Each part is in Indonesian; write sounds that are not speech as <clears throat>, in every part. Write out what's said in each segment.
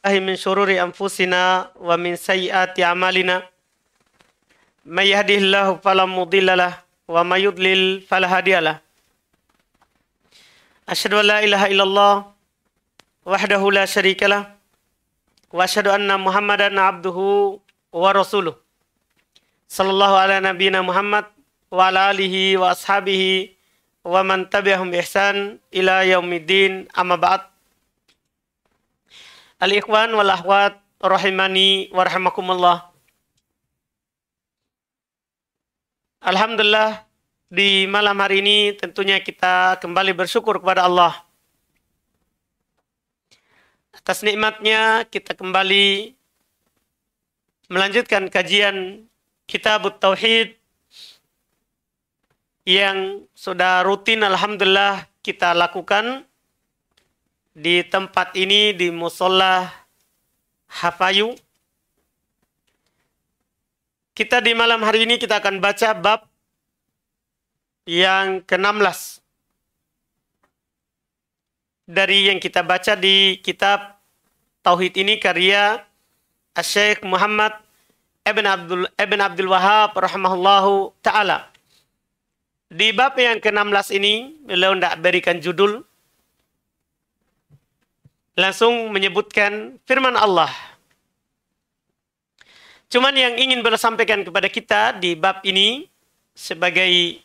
billahi min syururi anfusina wa min sayyiati amalina may yahdihillahu fala mudhillalah wa may yudlil fala hadiyalah asyhadu an la ilaha illallah wahdahu la syarikalah wa asyhadu anna muhammadan abduhu wa rasuluh sallallahu ala nabiyyina muhammad wa ala alihi wa ashabihi wa man tabi'ahum ihsan ila yaumiddin amma ba'd Al-ikhwan wal ahwat rahimani wa Alhamdulillah di malam hari ini tentunya kita kembali bersyukur kepada Allah. Atas nikmatnya kita kembali melanjutkan kajian kitab Tauhid yang sudah rutin Alhamdulillah kita lakukan di tempat ini di musola Hafayu. Kita di malam hari ini kita akan baca bab yang ke-16 dari yang kita baca di kitab Tauhid ini karya Syekh Muhammad Ibn Abdul Ibn Abdul Wahab rahimahullahu taala. Di bab yang ke-16 ini beliau tidak berikan judul langsung menyebutkan firman Allah. Cuman yang ingin beliau sampaikan kepada kita di bab ini sebagai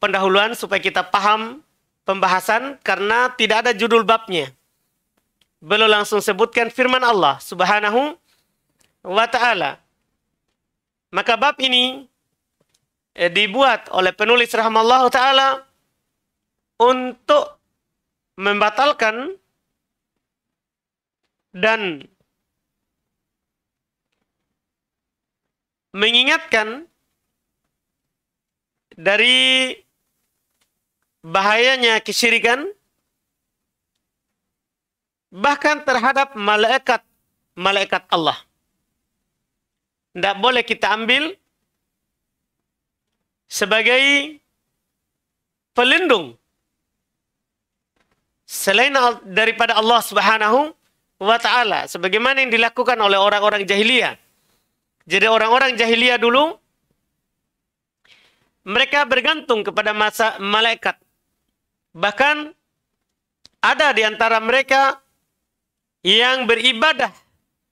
pendahuluan supaya kita paham pembahasan karena tidak ada judul babnya. Beliau langsung sebutkan firman Allah Subhanahu wa taala. Maka bab ini eh, dibuat oleh penulis rahmat Allah taala untuk membatalkan dan mengingatkan dari bahayanya kesyirikan bahkan terhadap malaikat malaikat Allah. Tidak boleh kita ambil sebagai pelindung selain daripada Allah Subhanahu wa taala sebagaimana yang dilakukan oleh orang-orang jahiliyah. Jadi orang-orang jahiliyah dulu mereka bergantung kepada masa malaikat. Bahkan ada di antara mereka yang beribadah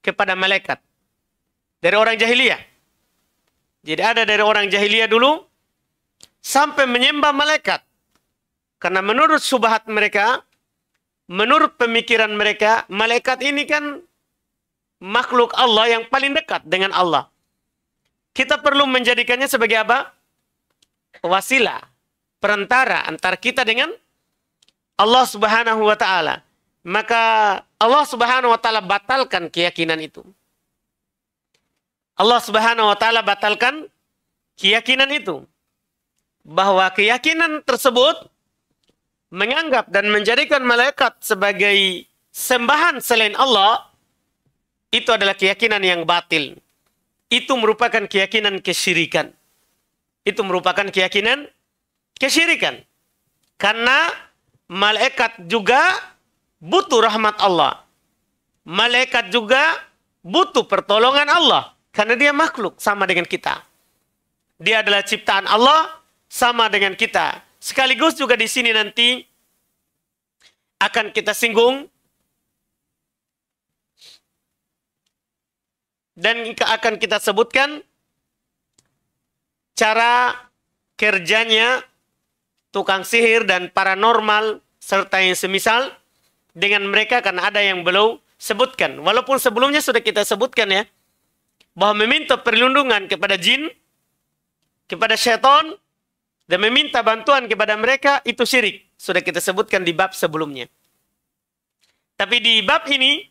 kepada malaikat dari orang jahiliyah. Jadi ada dari orang jahiliyah dulu sampai menyembah malaikat. Karena menurut subahat mereka, menurut pemikiran mereka, malaikat ini kan makhluk Allah yang paling dekat dengan Allah. Kita perlu menjadikannya sebagai apa? Wasilah, perantara antara kita dengan Allah Subhanahu wa taala. Maka Allah Subhanahu wa taala batalkan keyakinan itu. Allah Subhanahu wa taala batalkan keyakinan itu bahwa keyakinan tersebut menganggap dan menjadikan malaikat sebagai sembahan selain Allah, itu adalah keyakinan yang batil. Itu merupakan keyakinan kesyirikan. Itu merupakan keyakinan kesyirikan. Karena malaikat juga butuh rahmat Allah. Malaikat juga butuh pertolongan Allah. Karena dia makhluk sama dengan kita. Dia adalah ciptaan Allah sama dengan kita Sekaligus juga di sini nanti akan kita singgung dan akan kita sebutkan cara kerjanya tukang sihir dan paranormal serta yang semisal dengan mereka karena ada yang belum sebutkan. Walaupun sebelumnya sudah kita sebutkan ya bahwa meminta perlindungan kepada jin, kepada setan, dan meminta bantuan kepada mereka itu syirik. Sudah kita sebutkan di bab sebelumnya. Tapi di bab ini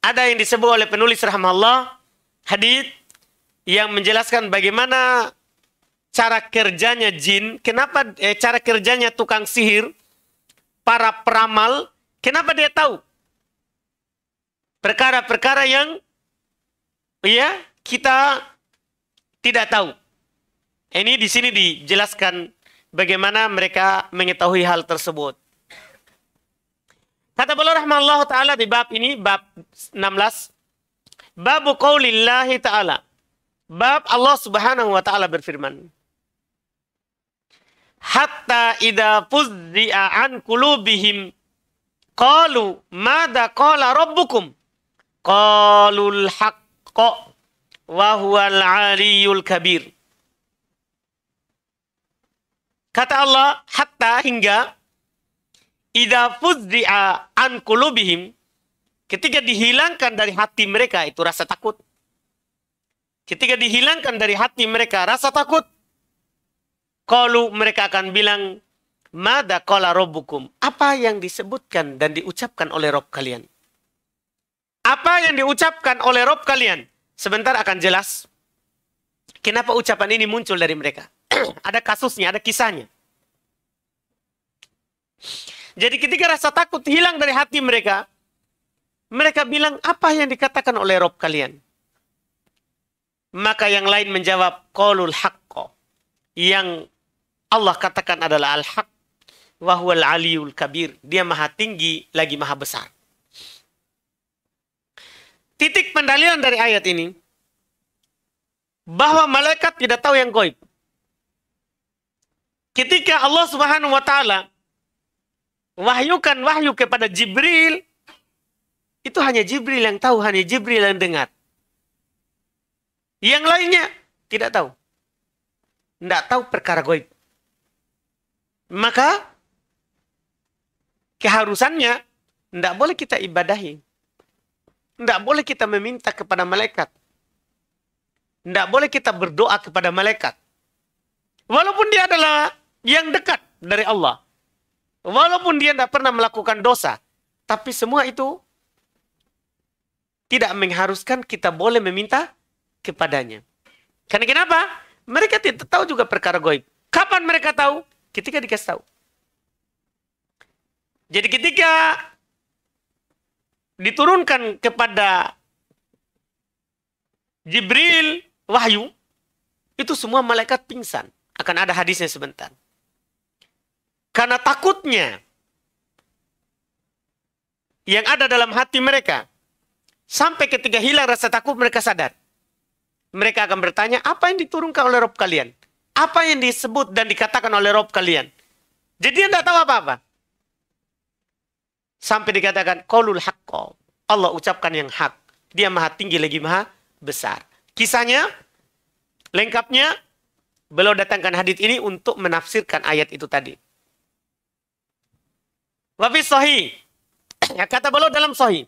ada yang disebut oleh penulis rahmatullah hadis yang menjelaskan bagaimana cara kerjanya jin, kenapa eh, cara kerjanya tukang sihir, para peramal, kenapa dia tahu perkara-perkara yang ya kita tidak tahu. Ini di sini dijelaskan bagaimana mereka mengetahui hal tersebut. Kata beliau Allah taala di bab ini bab 16 babu qaulillahi taala. Bab Allah Subhanahu wa taala berfirman. Hatta idza fuzzi'a an qulubihim qalu madza qala rabbukum? Qalul haqq wa huwal aliyyul kabir. Kata Allah, hatta hingga idza fuzzi'a an qulubihim ketika dihilangkan dari hati mereka itu rasa takut. Ketika dihilangkan dari hati mereka rasa takut. Kalau mereka akan bilang, Mada kola robukum. Apa yang disebutkan dan diucapkan oleh Rob kalian? Apa yang diucapkan oleh Rob kalian? Sebentar akan jelas. Kenapa ucapan ini muncul dari mereka? <clears throat> ada kasusnya, ada kisahnya. Jadi ketika rasa takut hilang dari hati mereka, mereka bilang apa yang dikatakan oleh Rob kalian? Maka yang lain menjawab Qolul haqqo. Yang Allah katakan adalah al-haq Wahual aliyul kabir. Dia maha tinggi lagi maha besar. Titik pendalilan dari ayat ini bahwa malaikat tidak tahu yang goib ketika Allah Subhanahu wa taala wahyukan wahyu kepada Jibril itu hanya Jibril yang tahu, hanya Jibril yang dengar. Yang lainnya tidak tahu. Tidak tahu perkara goib. Maka keharusannya tidak boleh kita ibadahi. Tidak boleh kita meminta kepada malaikat. Tidak boleh kita berdoa kepada malaikat. Walaupun dia adalah yang dekat dari Allah. Walaupun dia tidak pernah melakukan dosa, tapi semua itu tidak mengharuskan kita boleh meminta kepadanya. Karena kenapa? Mereka tidak tahu juga perkara goib. Kapan mereka tahu? Ketika dikasih tahu. Jadi ketika diturunkan kepada Jibril wahyu, itu semua malaikat pingsan. Akan ada hadisnya sebentar karena takutnya yang ada dalam hati mereka. Sampai ketika hilang rasa takut mereka sadar. Mereka akan bertanya, apa yang diturunkan oleh Rob kalian? Apa yang disebut dan dikatakan oleh Rob kalian? Jadi dia tidak tahu apa-apa. Sampai dikatakan, kolul hakko. Allah ucapkan yang hak. Dia maha tinggi lagi maha besar. Kisahnya, lengkapnya, beliau datangkan hadis ini untuk menafsirkan ayat itu tadi. Wafi sohi Kata beliau dalam sohi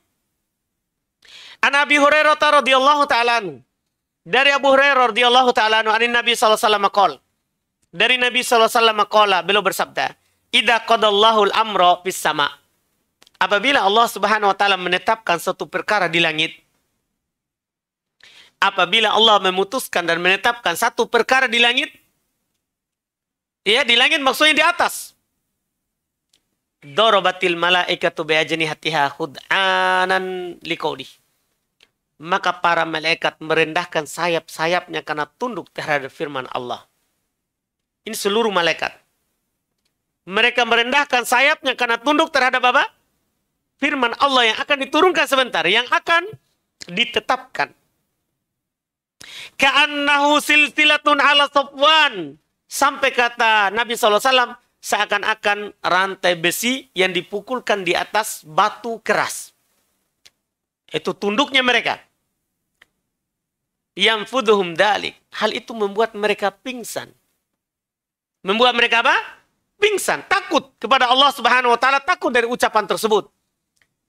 An Hurairah radhiyallahu taala dari Abu Hurairah radhiyallahu taala anhu anin Nabi sallallahu alaihi wasallam qol. Dari Nabi sallallahu alaihi wasallam qala beliau bersabda, "Idza qadallahu al-amra fis sama." Apabila Allah Subhanahu wa taala menetapkan suatu perkara di langit, apabila Allah memutuskan dan menetapkan satu perkara di langit, ya di langit maksudnya di atas dorobatil malaikatu hatiha khud'anan liqauli maka para malaikat merendahkan sayap-sayapnya karena tunduk terhadap firman Allah ini seluruh malaikat mereka merendahkan sayapnya karena tunduk terhadap apa firman Allah yang akan diturunkan sebentar yang akan ditetapkan ka'annahu silsilatun ala safwan sampai kata Nabi saw seakan-akan rantai besi yang dipukulkan di atas batu keras. Itu tunduknya mereka. Yang fuduhum dalik. Hal itu membuat mereka pingsan. Membuat mereka apa? Pingsan. Takut kepada Allah subhanahu wa ta'ala. Takut dari ucapan tersebut.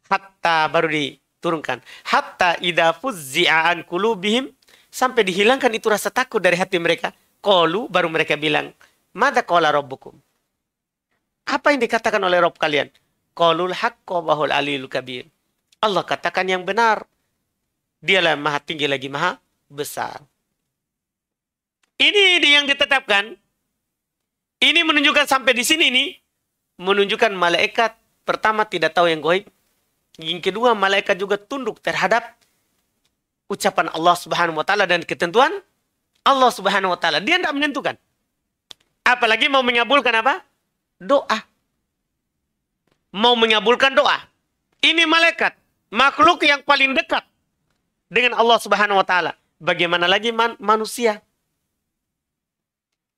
Hatta baru diturunkan. Hatta idha fuzzi'a'an kulubihim. Sampai dihilangkan itu rasa takut dari hati mereka. Kolu baru mereka bilang. Mada kola robbukum apa yang dikatakan oleh Rob kalian? Qalul haqqa wahul aliyul kabir. Allah katakan yang benar. Dialah maha tinggi lagi maha besar. Ini yang ditetapkan. Ini menunjukkan sampai di sini ini Menunjukkan malaikat pertama tidak tahu yang goib. Yang kedua malaikat juga tunduk terhadap ucapan Allah subhanahu wa ta'ala dan ketentuan Allah subhanahu wa ta'ala. Dia tidak menentukan. Apalagi mau mengabulkan apa? doa. Mau menyabulkan doa. Ini malaikat, makhluk yang paling dekat dengan Allah Subhanahu wa taala. Bagaimana lagi man manusia?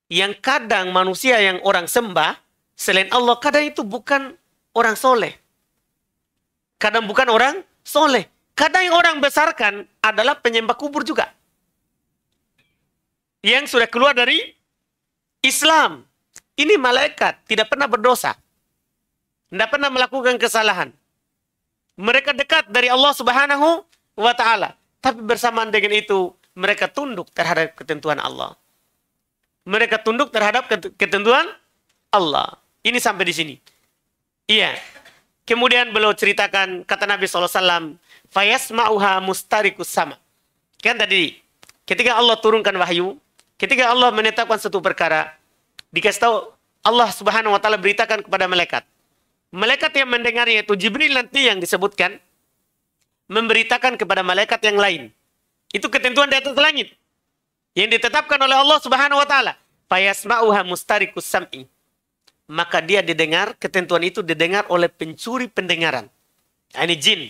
Yang kadang manusia yang orang sembah selain Allah kadang itu bukan orang soleh. Kadang bukan orang soleh. Kadang yang orang besarkan adalah penyembah kubur juga. Yang sudah keluar dari Islam. Ini malaikat tidak pernah berdosa. Tidak pernah melakukan kesalahan. Mereka dekat dari Allah Subhanahu wa taala. Tapi bersamaan dengan itu mereka tunduk terhadap ketentuan Allah. Mereka tunduk terhadap ketentuan Allah. Ini sampai di sini. Iya. Kemudian beliau ceritakan kata Nabi SAW, Fayasma'uha mustarikus sama. Kan tadi, ketika Allah turunkan wahyu, ketika Allah menetapkan satu perkara, Dikasih tahu Allah Subhanahu wa taala beritakan kepada malaikat. Malaikat yang mendengarnya itu Jibril nanti yang disebutkan memberitakan kepada malaikat yang lain. Itu ketentuan di atas langit yang ditetapkan oleh Allah Subhanahu wa taala. Fayasma'uha mustarikus sam'i. Maka dia didengar, ketentuan itu didengar oleh pencuri pendengaran. Ini jin.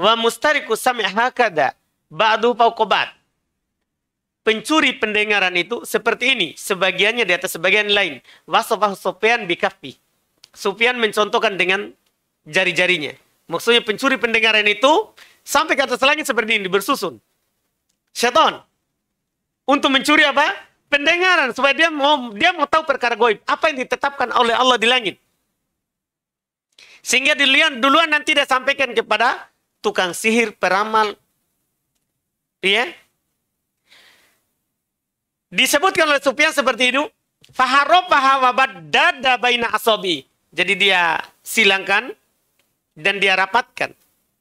Wa mustarikus sam'i hakada ba'du fauqabat pencuri pendengaran itu seperti ini, sebagiannya di atas sebagian lain. Wasafah Sufyan bikafi. Sufyan mencontohkan dengan jari-jarinya. Maksudnya pencuri pendengaran itu sampai ke atas langit seperti ini bersusun. Setan untuk mencuri apa? Pendengaran supaya dia mau dia mau tahu perkara goib, apa yang ditetapkan oleh Allah di langit. Sehingga dilihat duluan nanti dia sampaikan kepada tukang sihir, peramal, ya, disebutkan oleh Sufyan seperti itu faharobaha dada baina asobi jadi dia silangkan dan dia rapatkan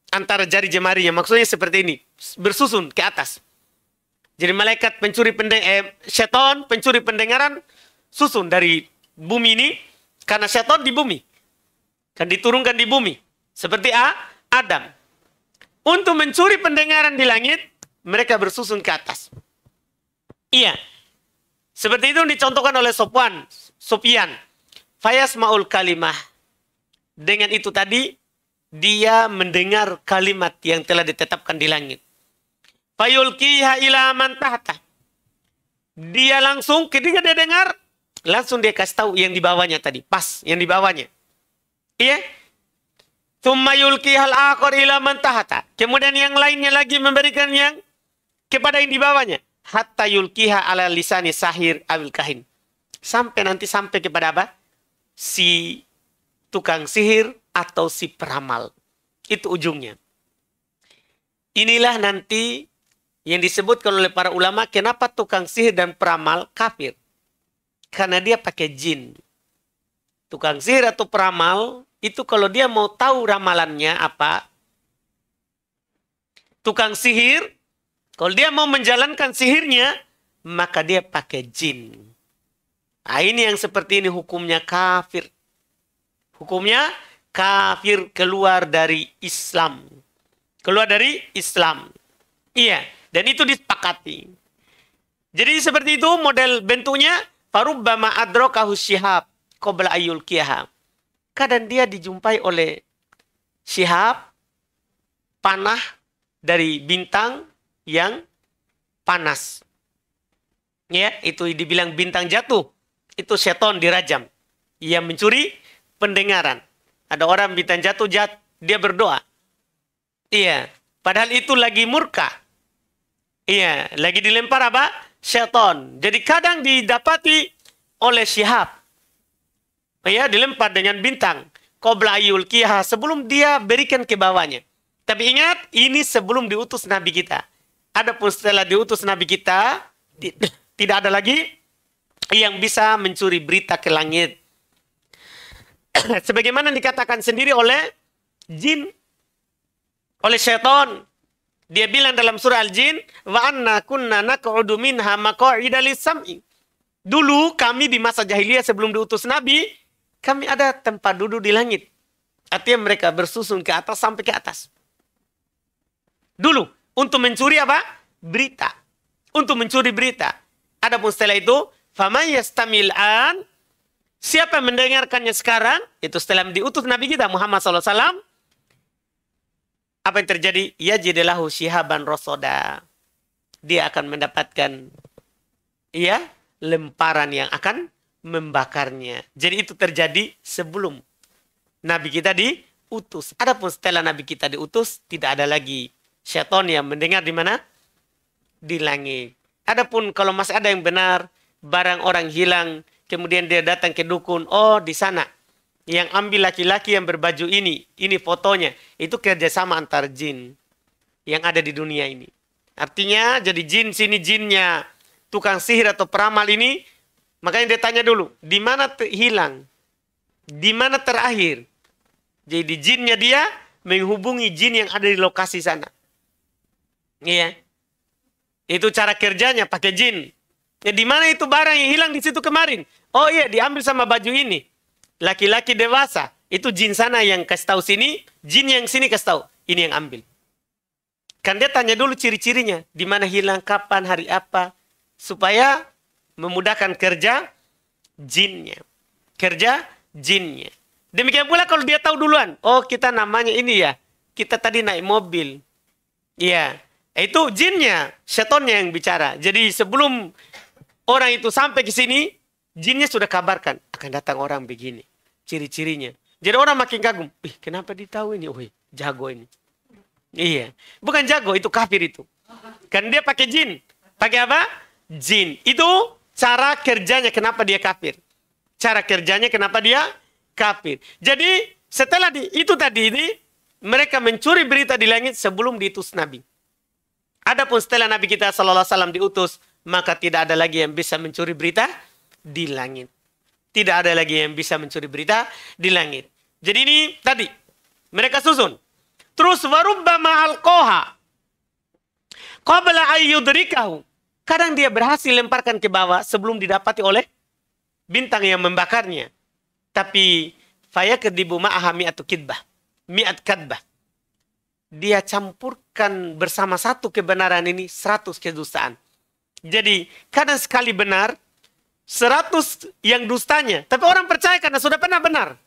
antara jari jemarinya maksudnya seperti ini bersusun ke atas jadi malaikat pencuri pendeng eh, seton pencuri pendengaran susun dari bumi ini karena seton di bumi kan diturunkan di bumi seperti A Adam untuk mencuri pendengaran di langit mereka bersusun ke atas iya seperti itu dicontohkan oleh Sopwan, Sopian. Fayas maul kalimah. Dengan itu tadi, dia mendengar kalimat yang telah ditetapkan di langit. kiha ila man tahta. Dia langsung ketika dia dengar, langsung dia kasih tahu yang dibawanya tadi, pas yang dibawanya. Iya? Thumma yulkihal akhar ila man tahta. Kemudian yang lainnya lagi memberikan yang kepada yang dibawanya hatta yulkiha ala lisani sahir awil kahin. Sampai nanti sampai kepada apa? Si tukang sihir atau si peramal. Itu ujungnya. Inilah nanti yang disebutkan oleh para ulama kenapa tukang sihir dan peramal kafir. Karena dia pakai jin. Tukang sihir atau peramal itu kalau dia mau tahu ramalannya apa, tukang sihir kalau dia mau menjalankan sihirnya, maka dia pakai jin. Nah, ini yang seperti ini hukumnya kafir. Hukumnya kafir keluar dari Islam. Keluar dari Islam. Iya, dan itu disepakati. Jadi seperti itu model bentuknya farubbama adrokahu syihab qobla ayul kiyaha. Kadang dia dijumpai oleh syihab panah dari bintang yang panas. Ya, itu dibilang bintang jatuh. Itu seton dirajam. Ia mencuri pendengaran. Ada orang bintang jatuh jat, dia berdoa. Iya, padahal itu lagi murka. Iya, lagi dilempar apa? Seton. Jadi kadang didapati oleh syihab. Iya, dilempar dengan bintang. ayul yulkiha sebelum dia berikan ke bawahnya. Tapi ingat, ini sebelum diutus Nabi kita. Adapun setelah diutus Nabi kita, tidak ada lagi yang bisa mencuri berita ke langit. <clears throat> Sebagaimana dikatakan sendiri oleh jin, oleh syaitan. Dia bilang dalam surah Al-Jin, "Wa anna kunna naq'udu minha maq'ida Dulu kami di masa jahiliyah sebelum diutus Nabi, kami ada tempat duduk di langit. Artinya mereka bersusun ke atas sampai ke atas. Dulu untuk mencuri apa? Berita. Untuk mencuri berita. Adapun setelah itu, faman an siapa yang mendengarkannya sekarang, itu setelah diutus Nabi kita Muhammad SAW, apa yang terjadi? Yajidilahu syihaban rosoda. Dia akan mendapatkan ya lemparan yang akan membakarnya. Jadi itu terjadi sebelum Nabi kita diutus. Adapun setelah Nabi kita diutus, tidak ada lagi Syaitan yang mendengar di mana? Di langit. Adapun kalau masih ada yang benar, barang orang hilang, kemudian dia datang ke dukun, oh di sana yang ambil laki-laki yang berbaju ini, ini fotonya, itu kerjasama antar jin yang ada di dunia ini. Artinya jadi jin sini jinnya, tukang sihir atau peramal ini, makanya dia tanya dulu, di mana hilang? Di mana terakhir? Jadi jinnya dia menghubungi jin yang ada di lokasi sana. Iya. Itu cara kerjanya pakai jin. Ya di mana itu barang yang hilang di situ kemarin? Oh iya, diambil sama baju ini. Laki-laki dewasa, itu jin sana yang kasih tahu sini, jin yang sini kasih tahu, ini yang ambil. Kan dia tanya dulu ciri-cirinya, di mana hilang, kapan, hari apa, supaya memudahkan kerja jinnya. Kerja jinnya. Demikian pula kalau dia tahu duluan, oh kita namanya ini ya, kita tadi naik mobil. Iya, itu jinnya, setonnya yang bicara. Jadi sebelum orang itu sampai ke sini, jinnya sudah kabarkan akan datang orang begini, ciri-cirinya. Jadi orang makin kagum. Ih, kenapa ditahu ini? Oh, jago ini. Iya, bukan jago itu kafir itu. Kan dia pakai jin. Pakai apa? Jin. Itu cara kerjanya kenapa dia kafir. Cara kerjanya kenapa dia kafir. Jadi setelah di, itu tadi ini mereka mencuri berita di langit sebelum diutus nabi. Adapun setelah Nabi kita Shallallahu Alaihi Wasallam diutus, maka tidak ada lagi yang bisa mencuri berita di langit. Tidak ada lagi yang bisa mencuri berita di langit. Jadi ini tadi mereka susun. Terus Warubba ma'al koha. qabla ayyudrikahu. Kadang dia berhasil lemparkan ke bawah sebelum didapati oleh bintang yang membakarnya. Tapi bumi ma'ahami atau kidbah. Mi'at kadbah dia campurkan bersama satu kebenaran ini seratus kedustaan. Jadi kadang sekali benar, seratus yang dustanya. Tapi orang percaya karena sudah pernah benar.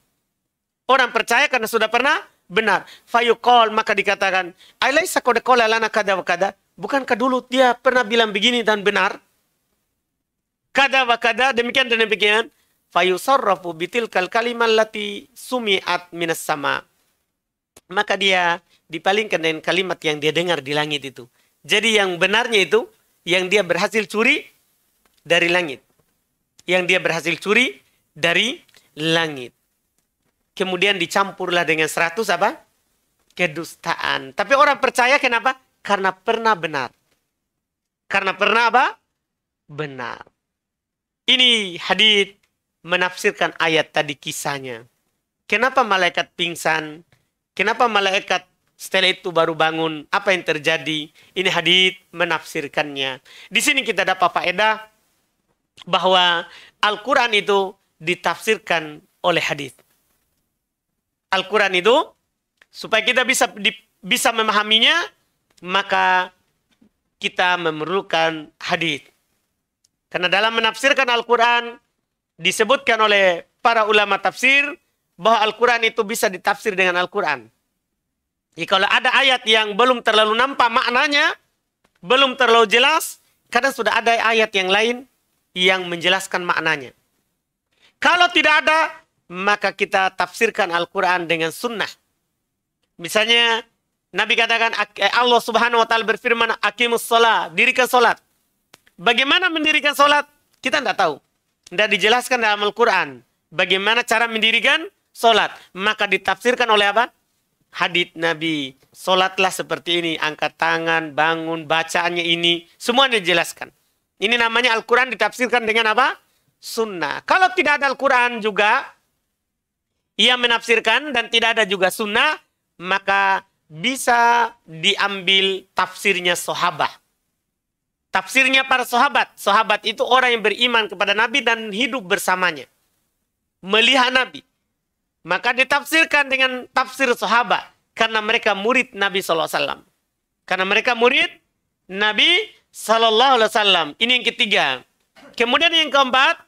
Orang percaya karena sudah pernah benar. Fayuqol maka dikatakan, Ailaisa kodekola lana kada wakada. Bukankah dulu dia pernah bilang begini dan benar? Kada wakada, demikian dan demikian. Fayusarrafu bitil kal kalimat lati sumi'at minas sama. Maka dia dipalingkan dengan kalimat yang dia dengar di langit itu. Jadi yang benarnya itu yang dia berhasil curi dari langit. Yang dia berhasil curi dari langit. Kemudian dicampurlah dengan seratus apa? Kedustaan. Tapi orang percaya kenapa? Karena pernah benar. Karena pernah apa? Benar. Ini hadith menafsirkan ayat tadi kisahnya. Kenapa malaikat pingsan? Kenapa malaikat setelah itu baru bangun. Apa yang terjadi? Ini hadit menafsirkannya. Di sini kita dapat faedah bahwa Al-Quran itu ditafsirkan oleh hadit Al-Quran itu supaya kita bisa di, bisa memahaminya maka kita memerlukan hadit Karena dalam menafsirkan Al-Quran disebutkan oleh para ulama tafsir bahwa Al-Quran itu bisa ditafsir dengan Al-Quran. Jika ya, kalau ada ayat yang belum terlalu nampak maknanya, belum terlalu jelas, kadang sudah ada ayat yang lain yang menjelaskan maknanya. Kalau tidak ada, maka kita tafsirkan Al-Quran dengan sunnah. Misalnya, Nabi katakan eh, Allah subhanahu wa ta'ala berfirman, Akimus sholat, dirikan sholat. Bagaimana mendirikan sholat? Kita tidak tahu. Tidak dijelaskan dalam Al-Quran. Bagaimana cara mendirikan sholat. Maka ditafsirkan oleh apa? Hadit Nabi, solatlah seperti ini, angkat tangan, bangun, bacaannya ini, semua dijelaskan. Ini namanya Al-Quran ditafsirkan dengan apa? Sunnah. Kalau tidak ada Al-Quran juga, ia menafsirkan dan tidak ada juga sunnah, maka bisa diambil tafsirnya sahabat. Tafsirnya para sahabat. Sahabat itu orang yang beriman kepada Nabi dan hidup bersamanya. Melihat Nabi. Maka ditafsirkan dengan tafsir sahabat karena mereka murid Nabi SAW. Karena mereka murid Nabi SAW. Ini yang ketiga. Kemudian yang keempat,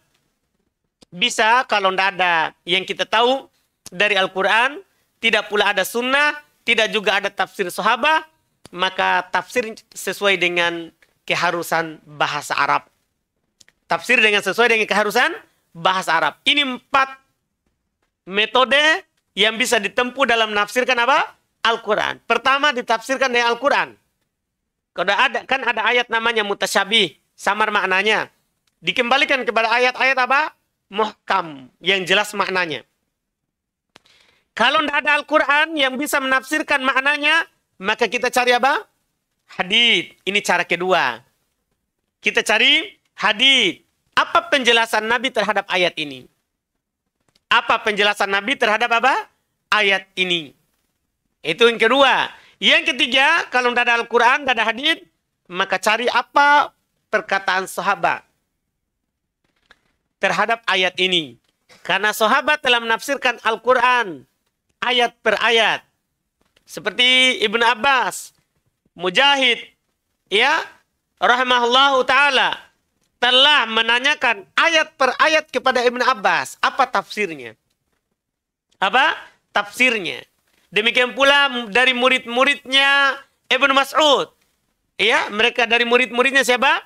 bisa kalau tidak ada yang kita tahu dari Al-Quran, tidak pula ada sunnah, tidak juga ada tafsir sahabat, maka tafsir sesuai dengan keharusan bahasa Arab. Tafsir dengan sesuai dengan keharusan bahasa Arab. Ini empat metode yang bisa ditempuh dalam menafsirkan apa? Al-Quran. Pertama ditafsirkan dari Al-Quran. Kalau ada kan ada ayat namanya mutasyabih, samar maknanya. Dikembalikan kepada ayat-ayat apa? Muhkam, yang jelas maknanya. Kalau tidak ada Al-Quran yang bisa menafsirkan maknanya, maka kita cari apa? Hadid. Ini cara kedua. Kita cari hadid. Apa penjelasan Nabi terhadap ayat ini? Apa penjelasan Nabi terhadap apa? Ayat ini. Itu yang kedua. Yang ketiga, kalau tidak ada Al-Quran, tidak ada hadis, maka cari apa perkataan sahabat terhadap ayat ini. Karena sahabat telah menafsirkan Al-Quran ayat per ayat. Seperti Ibn Abbas, Mujahid, ya, rahimahullahu ta'ala telah menanyakan ayat per ayat kepada Ibn Abbas. Apa tafsirnya? Apa tafsirnya? Demikian pula dari murid-muridnya Ibn Mas'ud. Ya, mereka dari murid-muridnya siapa?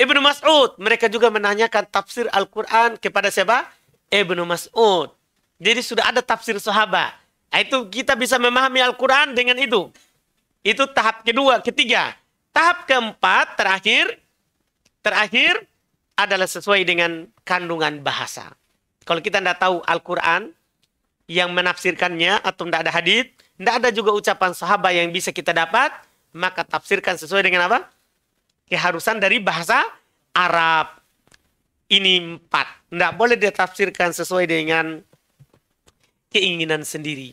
Ibn Mas'ud. Mereka juga menanyakan tafsir Al-Quran kepada siapa? Ibn Mas'ud. Jadi sudah ada tafsir sahabat. Nah, itu kita bisa memahami Al-Quran dengan itu. Itu tahap kedua, ketiga. Tahap keempat, terakhir, Terakhir adalah sesuai dengan kandungan bahasa. Kalau kita tidak tahu Al-Quran yang menafsirkannya atau tidak ada hadith, tidak ada juga ucapan sahabat yang bisa kita dapat, maka tafsirkan sesuai dengan apa? Keharusan dari bahasa Arab. Ini empat. Tidak boleh ditafsirkan sesuai dengan keinginan sendiri.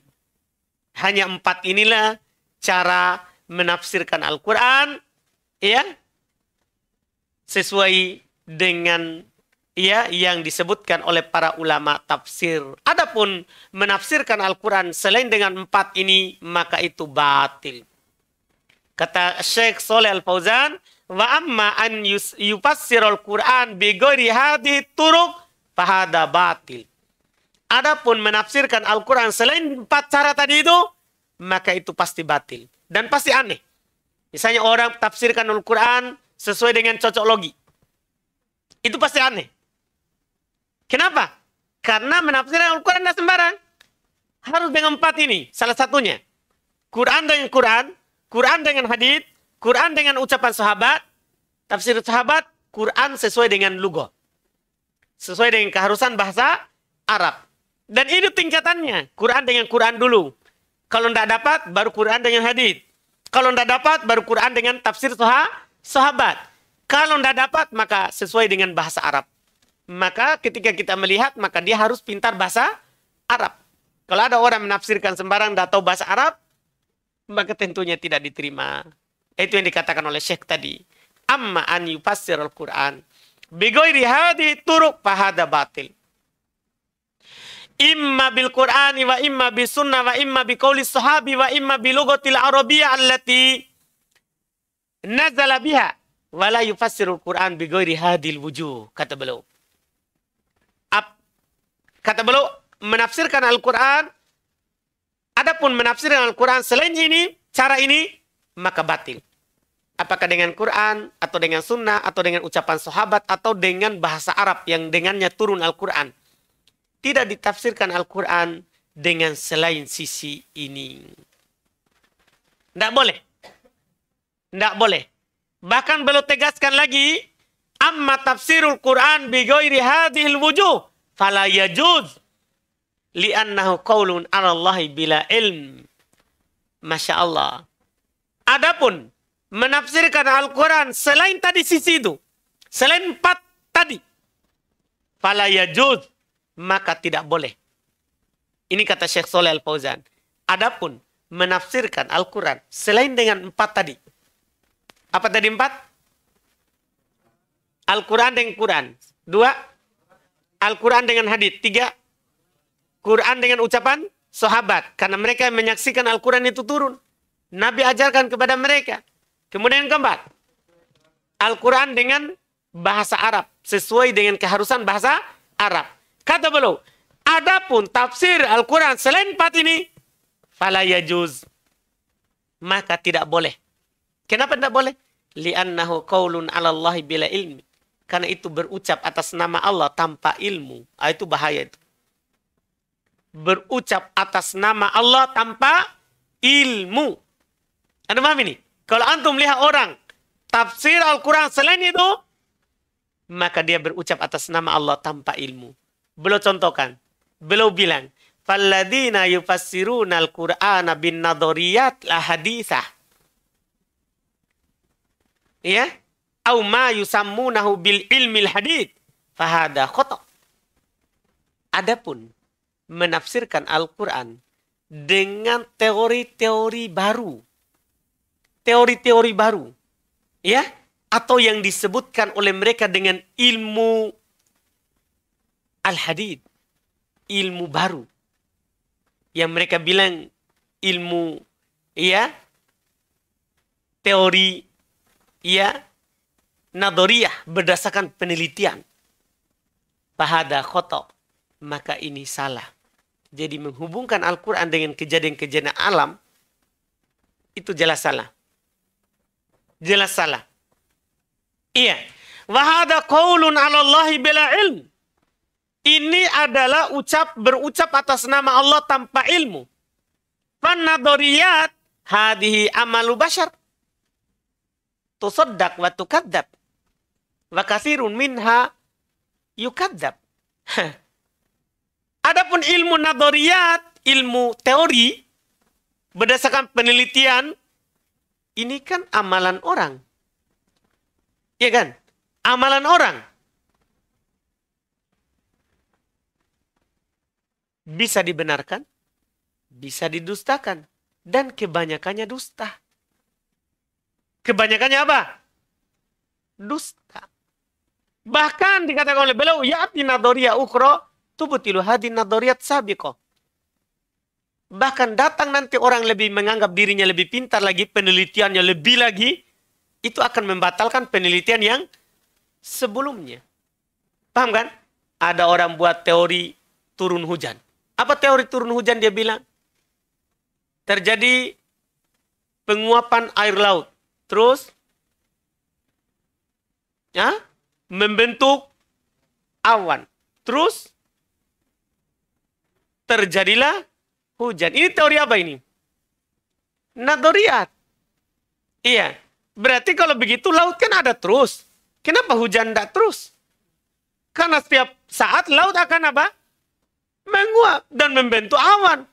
Hanya empat inilah cara menafsirkan Al-Quran. Ya, sesuai dengan ya yang disebutkan oleh para ulama tafsir. Adapun menafsirkan Al-Qur'an selain dengan empat ini maka itu batil. Kata Syekh Soleh Al-Fauzan, "Wa amma an yufassir Al-Qur'an bi ghairi hadhi turuq fahada batil." Adapun menafsirkan Al-Qur'an selain empat cara tadi itu maka itu pasti batil dan pasti aneh. Misalnya orang tafsirkan Al-Qur'an sesuai dengan cocok logi. Itu pasti aneh. Kenapa? Karena menafsirkan Al-Quran tidak sembarang. Harus dengan empat ini, salah satunya. Quran dengan Quran, Quran dengan hadith, Quran dengan ucapan sahabat, tafsir sahabat, Quran sesuai dengan lugo. Sesuai dengan keharusan bahasa Arab. Dan itu tingkatannya. Quran dengan Quran dulu. Kalau tidak dapat, baru Quran dengan hadith. Kalau tidak dapat, baru Quran dengan tafsir sahabat sahabat. Kalau tidak dapat, maka sesuai dengan bahasa Arab. Maka ketika kita melihat, maka dia harus pintar bahasa Arab. Kalau ada orang menafsirkan sembarang dan tahu bahasa Arab, maka tentunya tidak diterima. Itu yang dikatakan oleh Syekh tadi. Amma an yufassir al-Quran. Bigoiri hadi turuk fahada batil. Imma bil Qur'ani wa imma bi sunnah wa imma bi qawli sahabi wa imma bi lugatil Arabiyya allati nazala biha wala yufassirul Quran bigoiri hadil wujuh kata beliau. Ap, kata beliau menafsirkan Al-Quran adapun menafsirkan Al-Quran selain ini cara ini maka batil. Apakah dengan Quran atau dengan sunnah atau dengan ucapan sahabat atau dengan bahasa Arab yang dengannya turun Al-Quran. Tidak ditafsirkan Al-Quran dengan selain sisi ini. Tidak boleh. Tidak boleh. Bahkan beliau tegaskan lagi, amma tafsirul Quran bi ghairi hadhil wujuh fala yajuz li'annahu qaulun 'alallahi bila ilm. Masya Allah. Adapun menafsirkan Al-Quran selain tadi sisi itu, selain empat tadi, fala yajuz maka tidak boleh. Ini kata Syekh Soleh Al-Fauzan. Adapun menafsirkan Al-Quran selain dengan empat tadi, apa tadi empat? Al-Quran dengan Quran. Dua, Al-Quran dengan hadith. Tiga, Quran dengan ucapan sahabat. Karena mereka menyaksikan Al-Quran itu turun. Nabi ajarkan kepada mereka. Kemudian yang keempat, Al-Quran dengan bahasa Arab. Sesuai dengan keharusan bahasa Arab. Kata beliau, adapun tafsir Al-Quran selain empat ini, falayajuz, Maka tidak boleh. Kenapa tidak boleh? Li'annahu ala 'alallahi bila ilmi. Karena itu berucap atas nama Allah tanpa ilmu. Ah, itu bahaya itu. Berucap atas nama Allah tanpa ilmu. Anda paham ini? Kalau antum lihat orang tafsir Al-Quran selain itu, maka dia berucap atas nama Allah tanpa ilmu. Belum contohkan, belum bilang, "Falladina yufassiruna al quran bin nadoriyat la ya au ma yusammunahu bil ilmil hadid fahada khata Adapun menafsirkan Al-Quran dengan teori-teori baru. Teori-teori baru. Ya, atau yang disebutkan oleh mereka dengan ilmu al-hadid, ilmu baru. Yang mereka bilang ilmu ya teori ya nadoriyah berdasarkan penelitian. pahada khoto. Maka ini salah. Jadi menghubungkan Al-Quran dengan kejadian-kejadian alam itu jelas salah. Jelas salah. Iya. Wahada qawlun ala Allahi bila ilm. Ini adalah ucap berucap atas nama Allah tanpa ilmu. Fanadoriyat hadihi amalu bashar tusaddaq wa tukadzab. Wa katsirun minha yukadzab. <laughs> Adapun ilmu nadoriyat, ilmu teori, berdasarkan penelitian, ini kan amalan orang. Iya kan? Amalan orang. Bisa dibenarkan, bisa didustakan, dan kebanyakannya dusta kebanyakannya apa? Dusta. Bahkan dikatakan oleh beliau, ya'ti nadoria ukro tubutilu hadi sabi sabiko. Bahkan datang nanti orang lebih menganggap dirinya lebih pintar lagi, penelitiannya lebih lagi, itu akan membatalkan penelitian yang sebelumnya. Paham kan? Ada orang buat teori turun hujan. Apa teori turun hujan dia bilang? Terjadi penguapan air laut terus ya membentuk awan. Terus terjadilah hujan. Ini teori apa ini? nadoriat Iya. Berarti kalau begitu laut kan ada terus. Kenapa hujan tidak terus? Karena setiap saat laut akan apa? Menguap dan membentuk awan.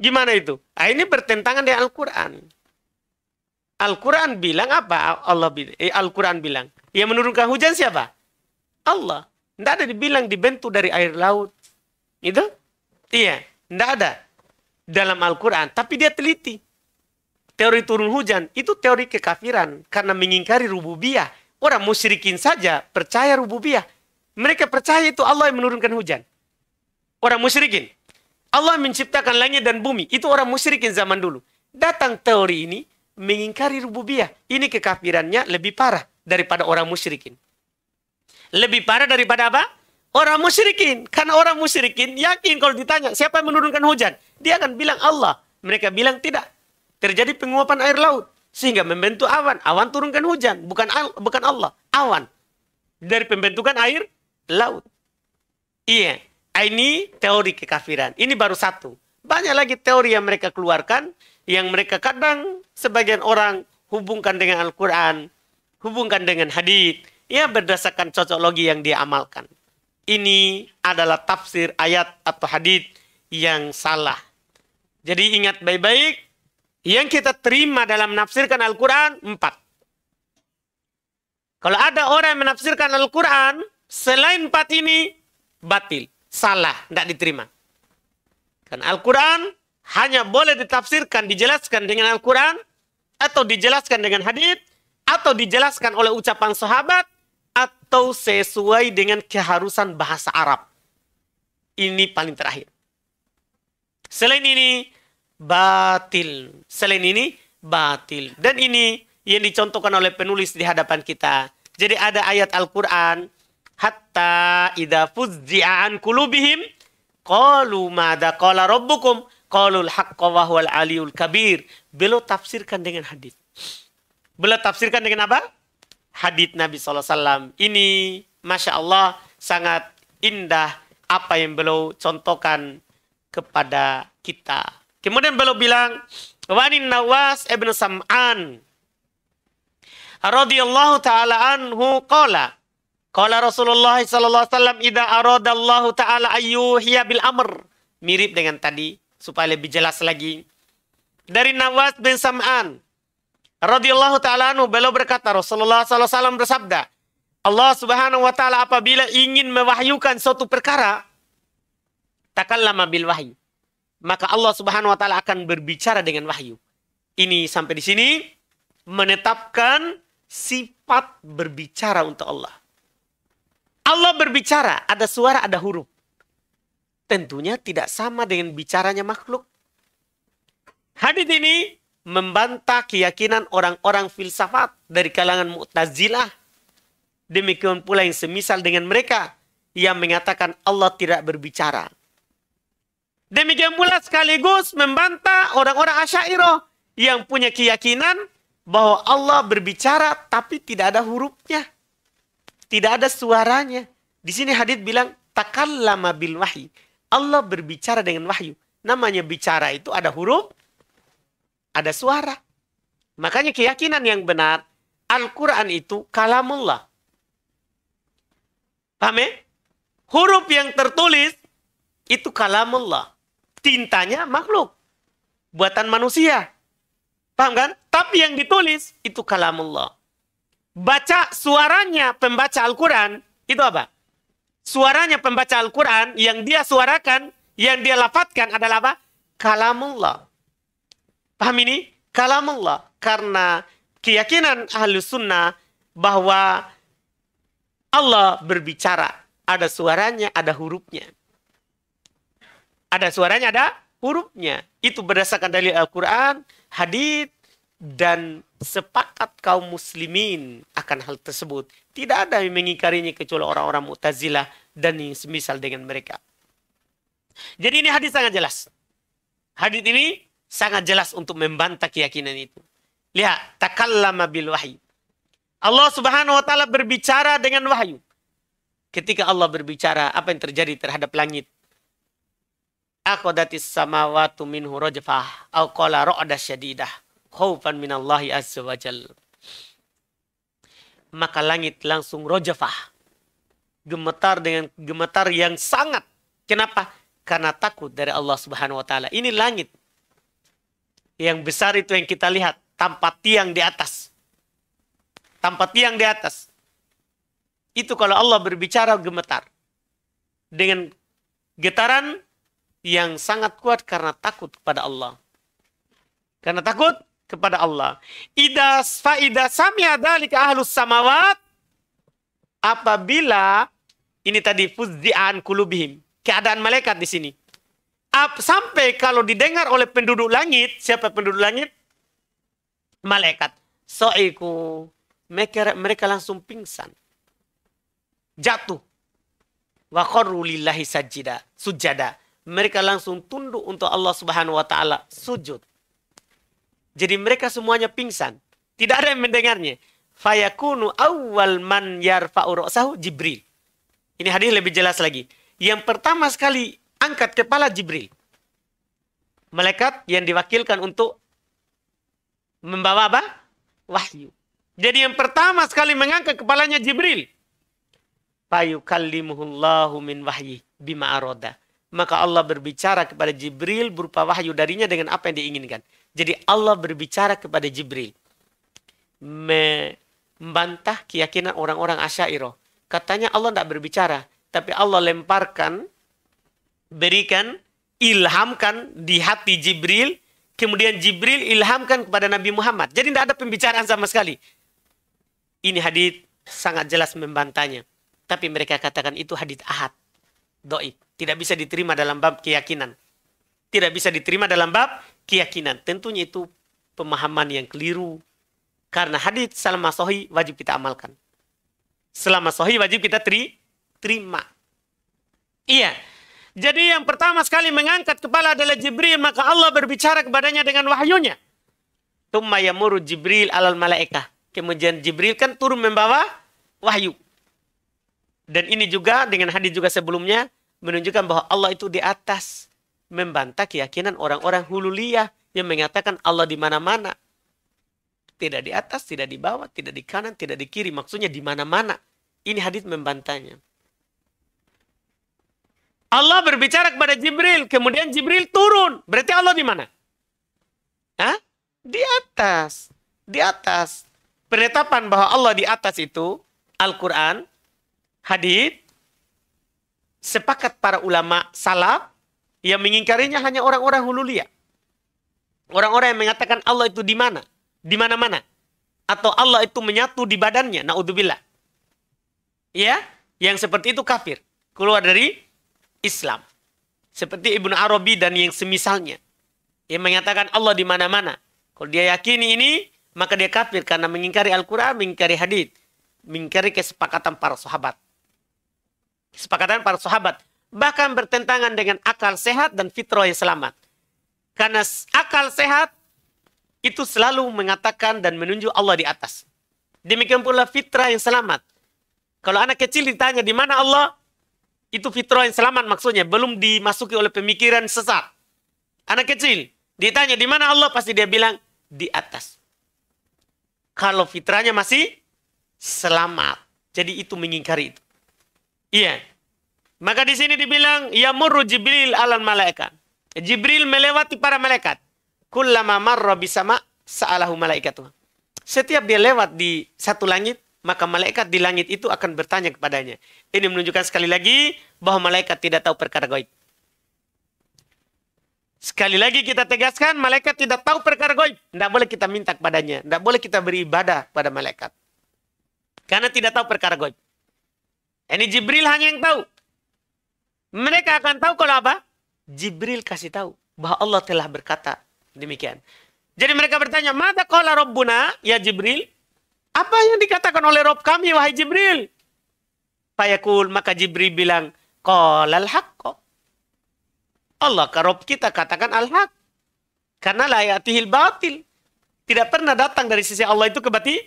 Gimana itu? Nah, ini bertentangan dengan Al-Quran. Al-Quran bilang apa? Allah eh, Al-Quran bilang. Yang menurunkan hujan siapa? Allah. Tidak ada dibilang dibentuk dari air laut. Itu? Iya. Tidak ada. Dalam Al-Quran. Tapi dia teliti. Teori turun hujan. Itu teori kekafiran. Karena mengingkari rububiah. Orang musyrikin saja percaya rububiah. Mereka percaya itu Allah yang menurunkan hujan. Orang musyrikin. Allah menciptakan langit dan bumi. Itu orang musyrikin zaman dulu. Datang teori ini mengingkari rububiyah. Ini kekafirannya lebih parah daripada orang musyrikin. Lebih parah daripada apa? Orang musyrikin. Karena orang musyrikin yakin kalau ditanya siapa yang menurunkan hujan. Dia akan bilang Allah. Mereka bilang tidak. Terjadi penguapan air laut. Sehingga membentuk awan. Awan turunkan hujan. Bukan, al bukan Allah. Awan. Dari pembentukan air laut. Iya. Ini teori kekafiran. Ini baru satu. Banyak lagi teori yang mereka keluarkan yang mereka kadang sebagian orang hubungkan dengan Al-Quran, hubungkan dengan hadis, ya berdasarkan cocokologi yang dia amalkan. Ini adalah tafsir ayat atau hadis yang salah. Jadi ingat baik-baik, yang kita terima dalam menafsirkan Al-Quran, empat. Kalau ada orang yang menafsirkan Al-Quran, selain empat ini, batil, salah, tidak diterima. Karena Al-Quran hanya boleh ditafsirkan, dijelaskan dengan Al-Quran, atau dijelaskan dengan hadith, atau dijelaskan oleh ucapan sahabat, atau sesuai dengan keharusan bahasa Arab. Ini paling terakhir. Selain ini, batil. Selain ini, batil. Dan ini yang dicontohkan oleh penulis di hadapan kita. Jadi ada ayat Al-Quran, Hatta idha fuzzi'an kulubihim, Qalu mada qala rabbukum, Qalul haqqa wa huwal aliyul kabir. Beliau tafsirkan dengan hadis. Beliau tafsirkan dengan apa? Hadis Nabi SAW. Ini Masya Allah sangat indah apa yang beliau contohkan kepada kita. Kemudian beliau bilang, Wanin Nawas ibn Sam'an radhiyallahu taala anhu qala qala Rasulullah sallallahu alaihi wasallam aradallahu taala ayyuhiya bil amr mirip dengan tadi supaya lebih jelas lagi. Dari Nawas bin Sam'an radhiyallahu taala anhu beliau berkata Rasulullah sallallahu alaihi bersabda, Allah Subhanahu wa taala apabila ingin mewahyukan suatu perkara takallama bil wahyu. Maka Allah Subhanahu wa taala akan berbicara dengan wahyu. Ini sampai di sini menetapkan sifat berbicara untuk Allah. Allah berbicara, ada suara, ada huruf tentunya tidak sama dengan bicaranya makhluk. Hadis ini membantah keyakinan orang-orang filsafat dari kalangan Mu'tazilah. Demikian pula yang semisal dengan mereka yang mengatakan Allah tidak berbicara. Demikian pula sekaligus membantah orang-orang Asyairah yang punya keyakinan bahwa Allah berbicara tapi tidak ada hurufnya. Tidak ada suaranya. Di sini hadith bilang takallama bil wahyi Allah berbicara dengan wahyu. Namanya bicara itu ada huruf, ada suara. Makanya keyakinan yang benar, Al-Quran itu kalamullah. Paham ya? Huruf yang tertulis itu kalamullah. Tintanya makhluk. Buatan manusia. Paham kan? Tapi yang ditulis itu kalamullah. Baca suaranya pembaca Al-Quran itu apa? suaranya pembaca Al-Quran, yang dia suarakan, yang dia lafatkan adalah apa? Kalamullah. Paham ini? Kalamullah. Karena keyakinan ahlu sunnah bahwa Allah berbicara. Ada suaranya, ada hurufnya. Ada suaranya, ada hurufnya. Itu berdasarkan dari Al-Quran, hadith, dan sepakat kaum muslimin akan hal tersebut. Tidak ada yang mengingkarinya kecuali orang-orang Mu'tazilah dan yang semisal dengan mereka. Jadi ini hadis sangat jelas. Hadis ini sangat jelas untuk membantah keyakinan itu. Lihat, takallama bil wahyu. Allah Subhanahu wa taala berbicara dengan wahyu. Ketika Allah berbicara, apa yang terjadi terhadap langit? Akodatis samawatu minhu rajfah au qala syadidah khaufan minallahi azza wa Maka langit langsung rojafah. Gemetar dengan gemetar yang sangat. Kenapa? Karena takut dari Allah subhanahu wa ta'ala. Ini langit. Yang besar itu yang kita lihat. Tanpa tiang di atas. Tanpa tiang di atas. Itu kalau Allah berbicara gemetar. Dengan getaran yang sangat kuat karena takut kepada Allah. Karena takut kepada Allah. Ida faida samia dalika ahlus samawat apabila ini tadi fuzdi'an kulubihim. Keadaan malaikat di sini. Ap, sampai kalau didengar oleh penduduk langit, siapa penduduk langit? Malaikat. So'iku. Mereka, mereka langsung pingsan. Jatuh. Wa sajida. Sujada. Mereka langsung tunduk untuk Allah subhanahu wa ta'ala. Sujud. Jadi mereka semuanya pingsan. Tidak ada yang mendengarnya. Fayakunu awal man yarfa'u ra'sahu Jibril. Ini hadis lebih jelas lagi. Yang pertama sekali angkat kepala Jibril. Malaikat yang diwakilkan untuk membawa apa? Wahyu. Jadi yang pertama sekali mengangkat kepalanya Jibril. Fayukallimuhullahu min wahyi bima aroda. Maka Allah berbicara kepada Jibril berupa wahyu darinya dengan apa yang diinginkan. Jadi Allah berbicara kepada Jibril. Membantah keyakinan orang-orang Asyairah. Katanya Allah tidak berbicara. Tapi Allah lemparkan, berikan, ilhamkan di hati Jibril. Kemudian Jibril ilhamkan kepada Nabi Muhammad. Jadi tidak ada pembicaraan sama sekali. Ini hadis sangat jelas membantahnya. Tapi mereka katakan itu hadis ahad. Doib. Tidak bisa diterima dalam bab keyakinan tidak bisa diterima dalam bab keyakinan. Tentunya itu pemahaman yang keliru. Karena hadis selama sohi wajib kita amalkan. Selama sohi wajib kita teri, terima. Iya. Jadi yang pertama sekali mengangkat kepala adalah Jibril. Maka Allah berbicara kepadanya dengan wahyunya. Tumma yamuru Jibril alal malaikah. Kemudian Jibril kan turun membawa wahyu. Dan ini juga dengan hadis juga sebelumnya menunjukkan bahwa Allah itu di atas membantah keyakinan orang-orang hululiyah yang mengatakan Allah di mana-mana. Tidak di atas, tidak di bawah, tidak di kanan, tidak di kiri. Maksudnya di mana-mana. Ini hadis membantahnya. Allah berbicara kepada Jibril, kemudian Jibril turun. Berarti Allah di mana? Hah? Di atas. Di atas. Penetapan bahwa Allah di atas itu Al-Quran, hadis, sepakat para ulama salaf yang mengingkarinya hanya orang-orang hululia. Orang-orang yang mengatakan Allah itu di mana? Di mana-mana. Atau Allah itu menyatu di badannya. Na'udzubillah. Ya? Yang seperti itu kafir. Keluar dari Islam. Seperti Ibnu Arabi dan yang semisalnya. Yang mengatakan Allah di mana-mana. Kalau dia yakini ini, maka dia kafir karena mengingkari Al-Quran, mengingkari hadith. Mengingkari kesepakatan para sahabat. Kesepakatan para sahabat bahkan bertentangan dengan akal sehat dan fitrah yang selamat. Karena akal sehat itu selalu mengatakan dan menunjuk Allah di atas. Demikian pula fitrah yang selamat. Kalau anak kecil ditanya di mana Allah, itu fitrah yang selamat maksudnya, belum dimasuki oleh pemikiran sesat. Anak kecil ditanya di mana Allah pasti dia bilang di atas. Kalau fitrahnya masih selamat. Jadi itu mengingkari itu. Iya. Maka di sini dibilang yamurru Jibril alal malaikat. Jibril melewati para malaikat. Kullama marra bisama sa'alahu malaikatu. Setiap dia lewat di satu langit, maka malaikat di langit itu akan bertanya kepadanya. Ini menunjukkan sekali lagi bahwa malaikat tidak tahu perkara gaib. Sekali lagi kita tegaskan, malaikat tidak tahu perkara goib. Tidak boleh kita minta kepadanya. Tidak boleh kita beribadah pada malaikat. Karena tidak tahu perkara goib. Ini Jibril hanya yang tahu. Mereka akan tahu kalau apa? Jibril kasih tahu bahwa Allah telah berkata demikian. Jadi mereka bertanya, "Mata qala rabbuna ya Jibril?" Apa yang dikatakan oleh Rob kami wahai Jibril? Fayakul maka Jibril bilang, al haqq." Allah ke Rob kita katakan al-haq. Karena layatihil batil. Tidak pernah datang dari sisi Allah itu kebati,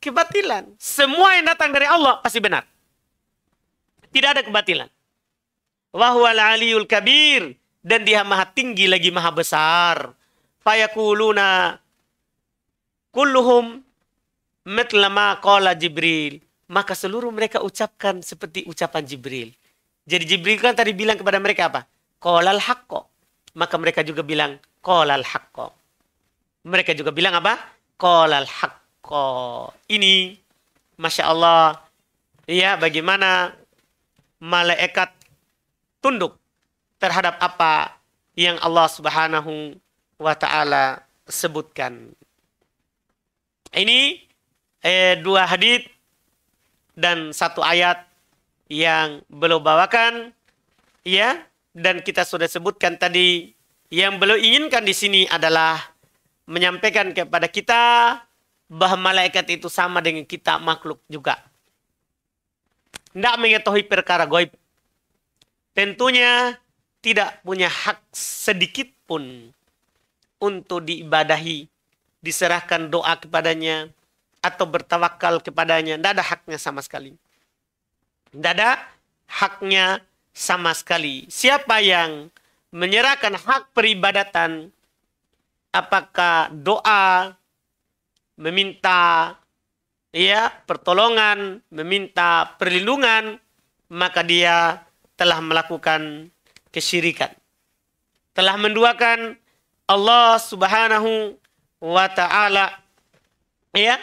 kebatilan. Semua yang datang dari Allah pasti benar. Tidak ada kebatilan. Wahwal aliyul kabir. Dan dia maha tinggi lagi maha besar. Fayakuluna kulluhum mitlama qala Jibril. Maka seluruh mereka ucapkan seperti ucapan Jibril. Jadi Jibril kan tadi bilang kepada mereka apa? Kolal haqqo. Maka mereka juga bilang kolal haqqo. Mereka juga bilang apa? Kolal haqqo. Ini Masya Allah. Ya bagaimana malaikat tunduk terhadap apa yang Allah Subhanahu wa taala sebutkan. Ini eh, dua hadis dan satu ayat yang belum bawakan ya dan kita sudah sebutkan tadi yang belum inginkan di sini adalah menyampaikan kepada kita bahwa malaikat itu sama dengan kita makhluk juga. Tidak mengetahui perkara goib tentunya tidak punya hak sedikit pun untuk diibadahi, diserahkan doa kepadanya, atau bertawakal kepadanya. Tidak ada haknya sama sekali. Tidak ada haknya sama sekali. Siapa yang menyerahkan hak peribadatan, apakah doa, meminta ya pertolongan, meminta perlindungan, maka dia telah melakukan kesyirikan. Telah menduakan Allah Subhanahu wa taala ya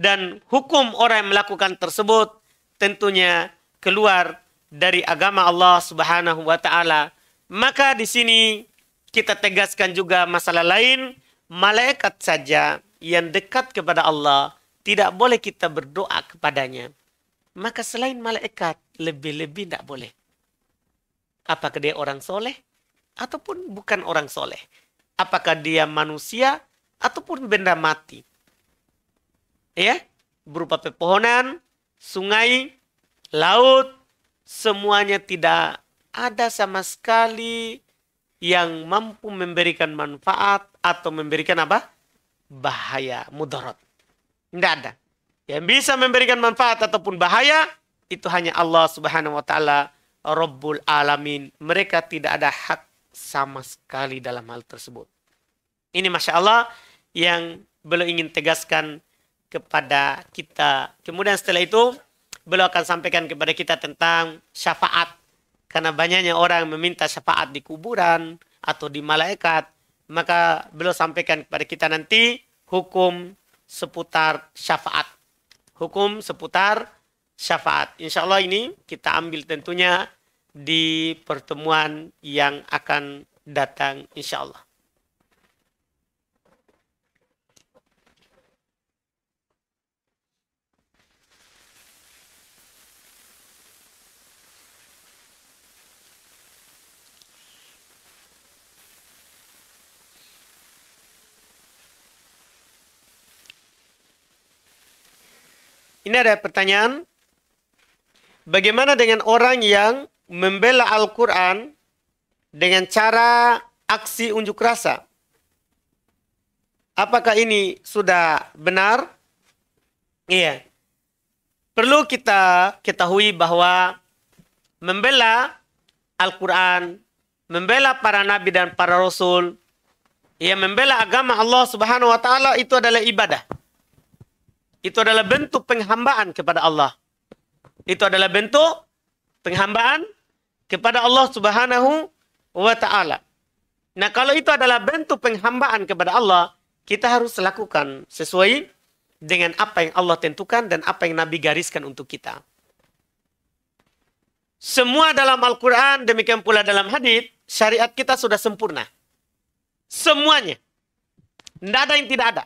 dan hukum orang yang melakukan tersebut tentunya keluar dari agama Allah Subhanahu wa taala. Maka di sini kita tegaskan juga masalah lain, malaikat saja yang dekat kepada Allah tidak boleh kita berdoa kepadanya. Maka selain malaikat lebih-lebih tidak boleh. Apakah dia orang soleh ataupun bukan orang soleh? Apakah dia manusia ataupun benda mati? Ya, berupa pepohonan, sungai, laut, semuanya tidak ada sama sekali yang mampu memberikan manfaat atau memberikan apa? Bahaya, mudarat. Tidak ada. Yang bisa memberikan manfaat ataupun bahaya itu hanya Allah Subhanahu wa taala Rabbul Alamin. Mereka tidak ada hak sama sekali dalam hal tersebut. Ini Masya Allah yang beliau ingin tegaskan kepada kita. Kemudian setelah itu beliau akan sampaikan kepada kita tentang syafaat. Karena banyaknya orang meminta syafaat di kuburan atau di malaikat. Maka beliau sampaikan kepada kita nanti hukum seputar syafaat. Hukum seputar syafaat. Insya Allah ini kita ambil tentunya di pertemuan yang akan datang insya Allah. Ini ada pertanyaan. Bagaimana dengan orang yang membela Al-Quran dengan cara aksi unjuk rasa. Apakah ini sudah benar? Iya. Perlu kita ketahui bahwa membela Al-Quran, membela para nabi dan para rasul, ya membela agama Allah Subhanahu wa taala itu adalah ibadah. Itu adalah bentuk penghambaan kepada Allah. Itu adalah bentuk penghambaan kepada Allah Subhanahu wa taala. Nah, kalau itu adalah bentuk penghambaan kepada Allah, kita harus lakukan sesuai dengan apa yang Allah tentukan dan apa yang Nabi gariskan untuk kita. Semua dalam Al-Quran, demikian pula dalam hadis, syariat kita sudah sempurna. Semuanya. Tidak ada yang tidak ada.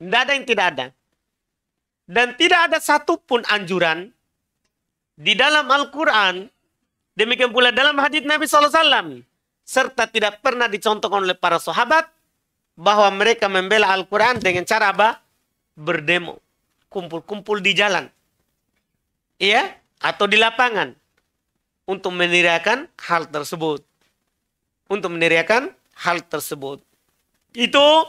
Tidak ada yang tidak ada. Dan tidak ada satupun anjuran di dalam Al-Quran Demikian pula dalam hadis Nabi SAW. Serta tidak pernah dicontohkan oleh para sahabat bahwa mereka membela Al-Quran dengan cara apa? Berdemo. Kumpul-kumpul di jalan. Iya? Atau di lapangan. Untuk meniriakan hal tersebut. Untuk meniriakan hal tersebut. Itu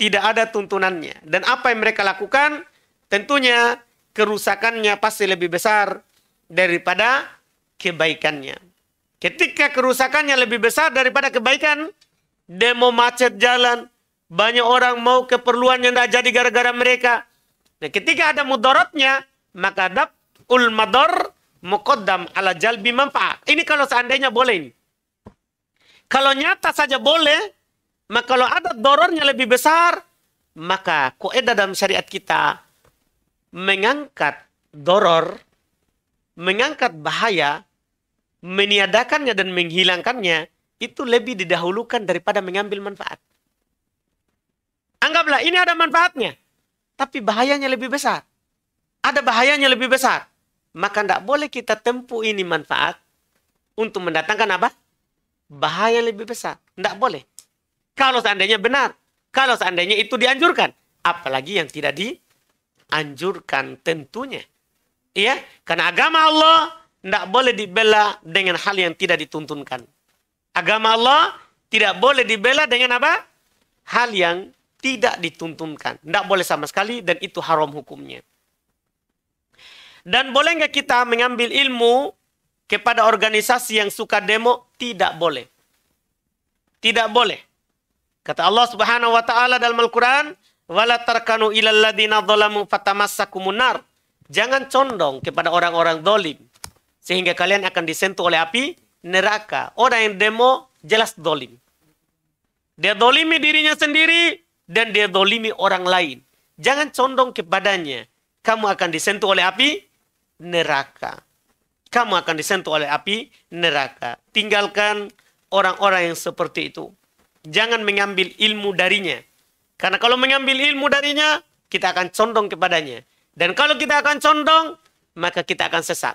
tidak ada tuntunannya. Dan apa yang mereka lakukan, tentunya kerusakannya pasti lebih besar daripada kebaikannya. Ketika kerusakannya lebih besar daripada kebaikan, demo macet jalan, banyak orang mau keperluan yang tidak jadi gara-gara mereka. Nah, ketika ada mudaratnya, maka ada ul mador ala jalbi manfaat. Ini kalau seandainya boleh ini. Kalau nyata saja boleh, maka kalau ada dorornya lebih besar, maka koedah dalam syariat kita mengangkat doror, mengangkat bahaya meniadakannya dan menghilangkannya itu lebih didahulukan daripada mengambil manfaat. Anggaplah ini ada manfaatnya, tapi bahayanya lebih besar. Ada bahayanya lebih besar. Maka tidak boleh kita tempuh ini manfaat untuk mendatangkan apa? Bahaya lebih besar. Tidak boleh. Kalau seandainya benar, kalau seandainya itu dianjurkan, apalagi yang tidak dianjurkan tentunya. ya karena agama Allah tidak boleh dibela dengan hal yang tidak dituntunkan. Agama Allah tidak boleh dibela dengan apa? Hal yang tidak dituntunkan. Tidak boleh sama sekali dan itu haram hukumnya. Dan boleh nggak kita mengambil ilmu kepada organisasi yang suka demo? Tidak boleh. Tidak boleh. Kata Allah Subhanahu wa taala dalam Al-Qur'an, "Wala tarkanu ilal ladzina dzalamu fatamassakumun Jangan condong kepada orang-orang dolim sehingga kalian akan disentuh oleh api neraka. Orang yang demo jelas dolim. Dia dolimi dirinya sendiri dan dia dolimi orang lain. Jangan condong kepadanya. Kamu akan disentuh oleh api neraka. Kamu akan disentuh oleh api neraka. Tinggalkan orang-orang yang seperti itu. Jangan mengambil ilmu darinya. Karena kalau mengambil ilmu darinya, kita akan condong kepadanya. Dan kalau kita akan condong, maka kita akan sesat.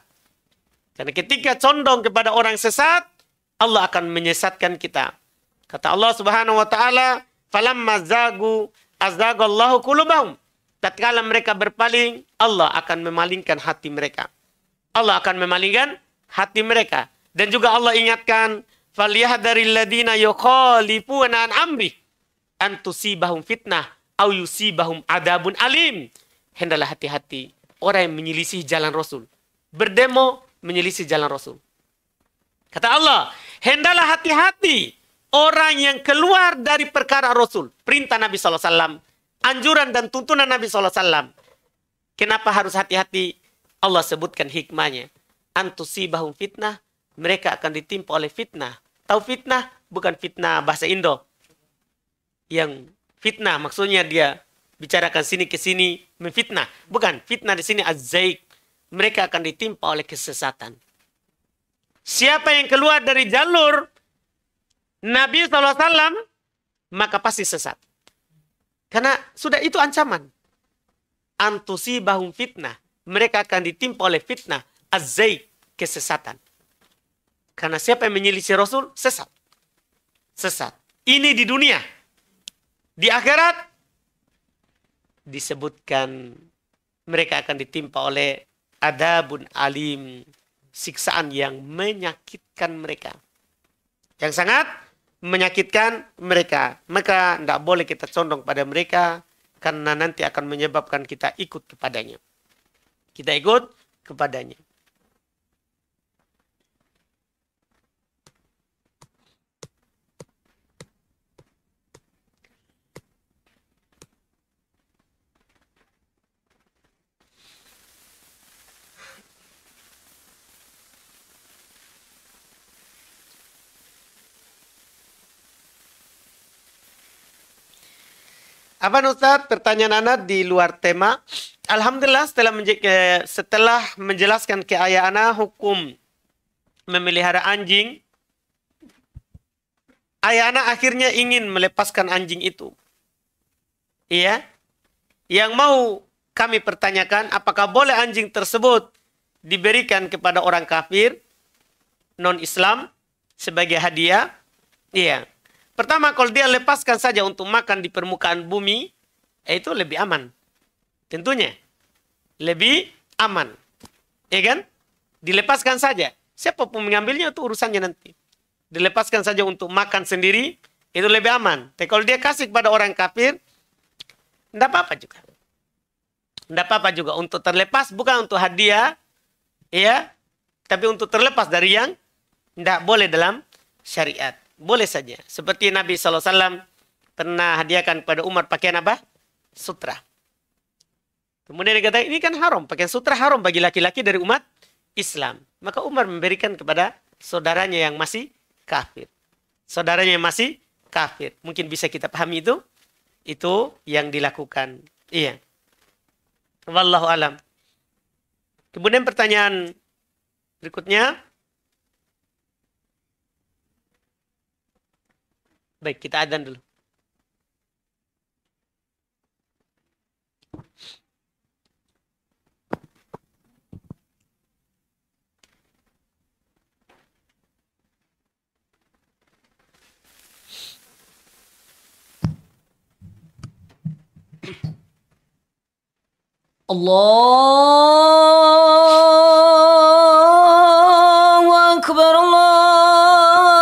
Karena ketika condong kepada orang sesat, Allah akan menyesatkan kita. Kata Allah Subhanahu wa taala, "Falamma zagu azagallahu qulubahum." Tatkala mereka berpaling, Allah akan memalingkan hati mereka. Allah akan memalingkan hati mereka. Dan juga Allah ingatkan, "Falyahdharil ladina yukhalifuna an amri an tusibahum fitnah aw yusibahum adabun alim." Hendalah hati-hati orang yang menyelisih jalan Rasul. Berdemo menyelisih jalan Rasul. Kata Allah, hendalah hati-hati orang yang keluar dari perkara Rasul. Perintah Nabi SAW, anjuran dan tuntunan Nabi SAW. Kenapa harus hati-hati? Allah sebutkan hikmahnya. Antusibahum fitnah, mereka akan ditimpa oleh fitnah. Tahu fitnah? Bukan fitnah bahasa Indo. Yang fitnah maksudnya dia bicarakan sini ke sini memfitnah. Bukan, fitnah di sini azzaik, mereka akan ditimpa oleh kesesatan. Siapa yang keluar dari jalur Nabi SAW, maka pasti sesat. Karena sudah itu ancaman. Antusi bahum fitnah. Mereka akan ditimpa oleh fitnah. Azzaik, kesesatan. Karena siapa yang menyelisih Rasul, sesat. Sesat. Ini di dunia. Di akhirat, disebutkan mereka akan ditimpa oleh adabun alim. Siksaan yang menyakitkan mereka. Yang sangat menyakitkan mereka. Maka tidak boleh kita condong pada mereka. Karena nanti akan menyebabkan kita ikut kepadanya. Kita ikut kepadanya. Apa Ustaz, pertanyaan anak di luar tema. Alhamdulillah setelah, menje, setelah menjelaskan ke ayah anak hukum memelihara anjing, ayah anak akhirnya ingin melepaskan anjing itu. Iya. Yang mau kami pertanyakan, apakah boleh anjing tersebut diberikan kepada orang kafir non-Islam sebagai hadiah? Iya. Pertama, kalau dia lepaskan saja untuk makan di permukaan bumi, eh, itu lebih aman. Tentunya. Lebih aman. Ya kan? Dilepaskan saja. Siapa pun mengambilnya itu urusannya nanti. Dilepaskan saja untuk makan sendiri, itu lebih aman. Tapi kalau dia kasih kepada orang kafir, tidak apa-apa juga. Tidak apa-apa juga untuk terlepas, bukan untuk hadiah, ya, tapi untuk terlepas dari yang tidak boleh dalam syariat. Boleh saja. Seperti Nabi SAW pernah hadiahkan kepada Umar pakaian apa? Sutra. Kemudian dia kata, ini kan haram. Pakaian sutra haram bagi laki-laki dari umat Islam. Maka Umar memberikan kepada saudaranya yang masih kafir. Saudaranya yang masih kafir. Mungkin bisa kita pahami itu. Itu yang dilakukan. Iya. Wallahu alam. Kemudian pertanyaan berikutnya. baik kita adzan dulu الله أكبر الله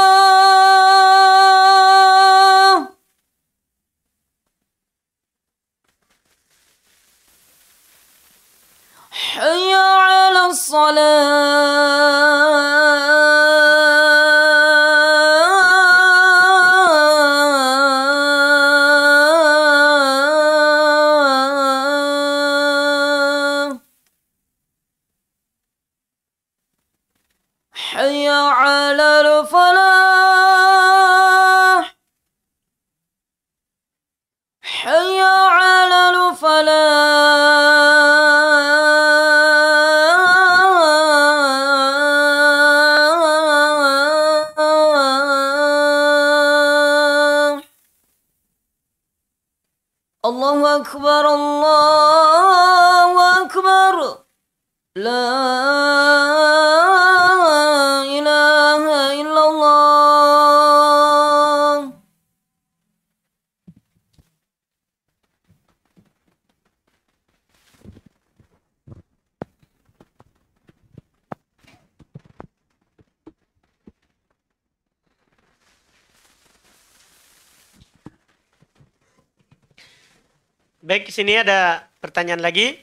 sini ada pertanyaan lagi.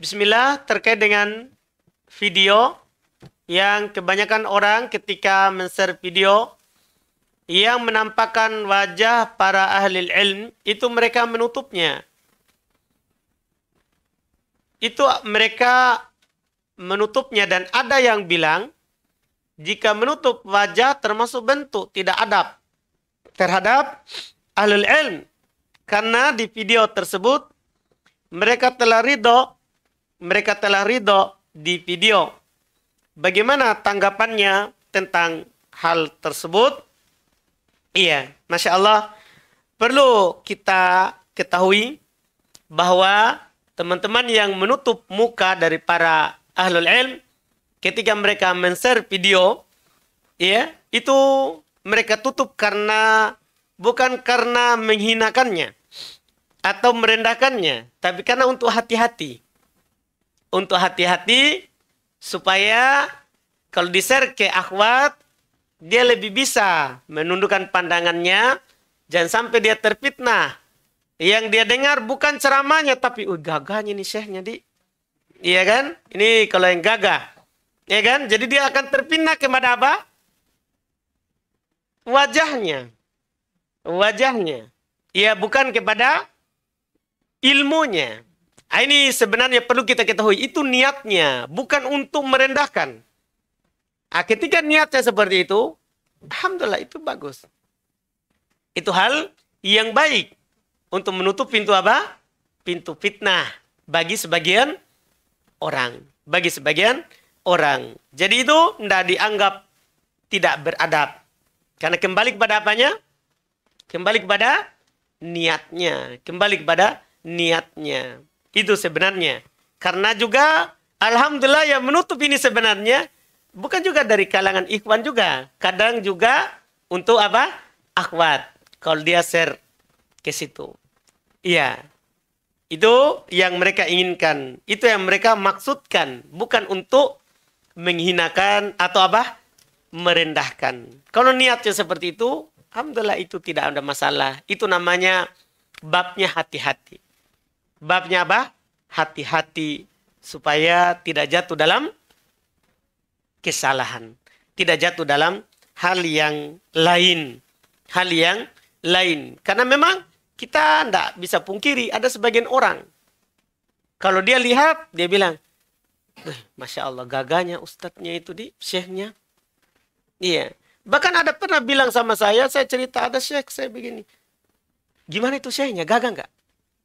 Bismillah, terkait dengan video yang kebanyakan orang ketika men-share video yang menampakkan wajah para ahli ilm itu mereka menutupnya. Itu mereka menutupnya dan ada yang bilang jika menutup wajah termasuk bentuk tidak adab terhadap ahli ilm karena di video tersebut mereka telah ridho, mereka telah ridho di video. Bagaimana tanggapannya tentang hal tersebut? Iya, masya Allah perlu kita ketahui bahwa teman-teman yang menutup muka dari para ahlul ilm ketika mereka men-share video ya itu mereka tutup karena bukan karena menghinakannya atau merendahkannya, tapi karena untuk hati-hati. Untuk hati-hati supaya kalau di-share ke akhwat, dia lebih bisa menundukkan pandangannya, jangan sampai dia terfitnah. Yang dia dengar bukan ceramahnya, tapi uh, gagahnya nih syekhnya, di. Iya kan? Ini kalau yang gagah. Iya kan? Jadi dia akan terpindah kepada apa? Wajahnya wajahnya. Ya bukan kepada ilmunya. Ah, ini sebenarnya perlu kita ketahui. Itu niatnya. Bukan untuk merendahkan. Ah, ketika niatnya seperti itu. Alhamdulillah itu bagus. Itu hal yang baik. Untuk menutup pintu apa? Pintu fitnah. Bagi sebagian orang. Bagi sebagian orang. Jadi itu tidak dianggap tidak beradab. Karena kembali kepada apanya? Kembali kepada niatnya. Kembali kepada niatnya. Itu sebenarnya. Karena juga Alhamdulillah yang menutup ini sebenarnya bukan juga dari kalangan ikhwan juga. Kadang juga untuk apa? Akhwat. Kalau dia share ke situ. Iya. Itu yang mereka inginkan. Itu yang mereka maksudkan. Bukan untuk menghinakan atau apa? Merendahkan. Kalau niatnya seperti itu, Alhamdulillah itu tidak ada masalah. Itu namanya babnya hati-hati. Babnya apa? Hati-hati supaya tidak jatuh dalam kesalahan, tidak jatuh dalam hal yang lain, hal yang lain. Karena memang kita tidak bisa pungkiri ada sebagian orang. Kalau dia lihat, dia bilang, eh, Masya Allah gagahnya ustadznya itu di syekhnya. Iya. Bahkan ada pernah bilang sama saya, saya cerita ada syekh saya begini. Gimana itu syekhnya? Gagah nggak?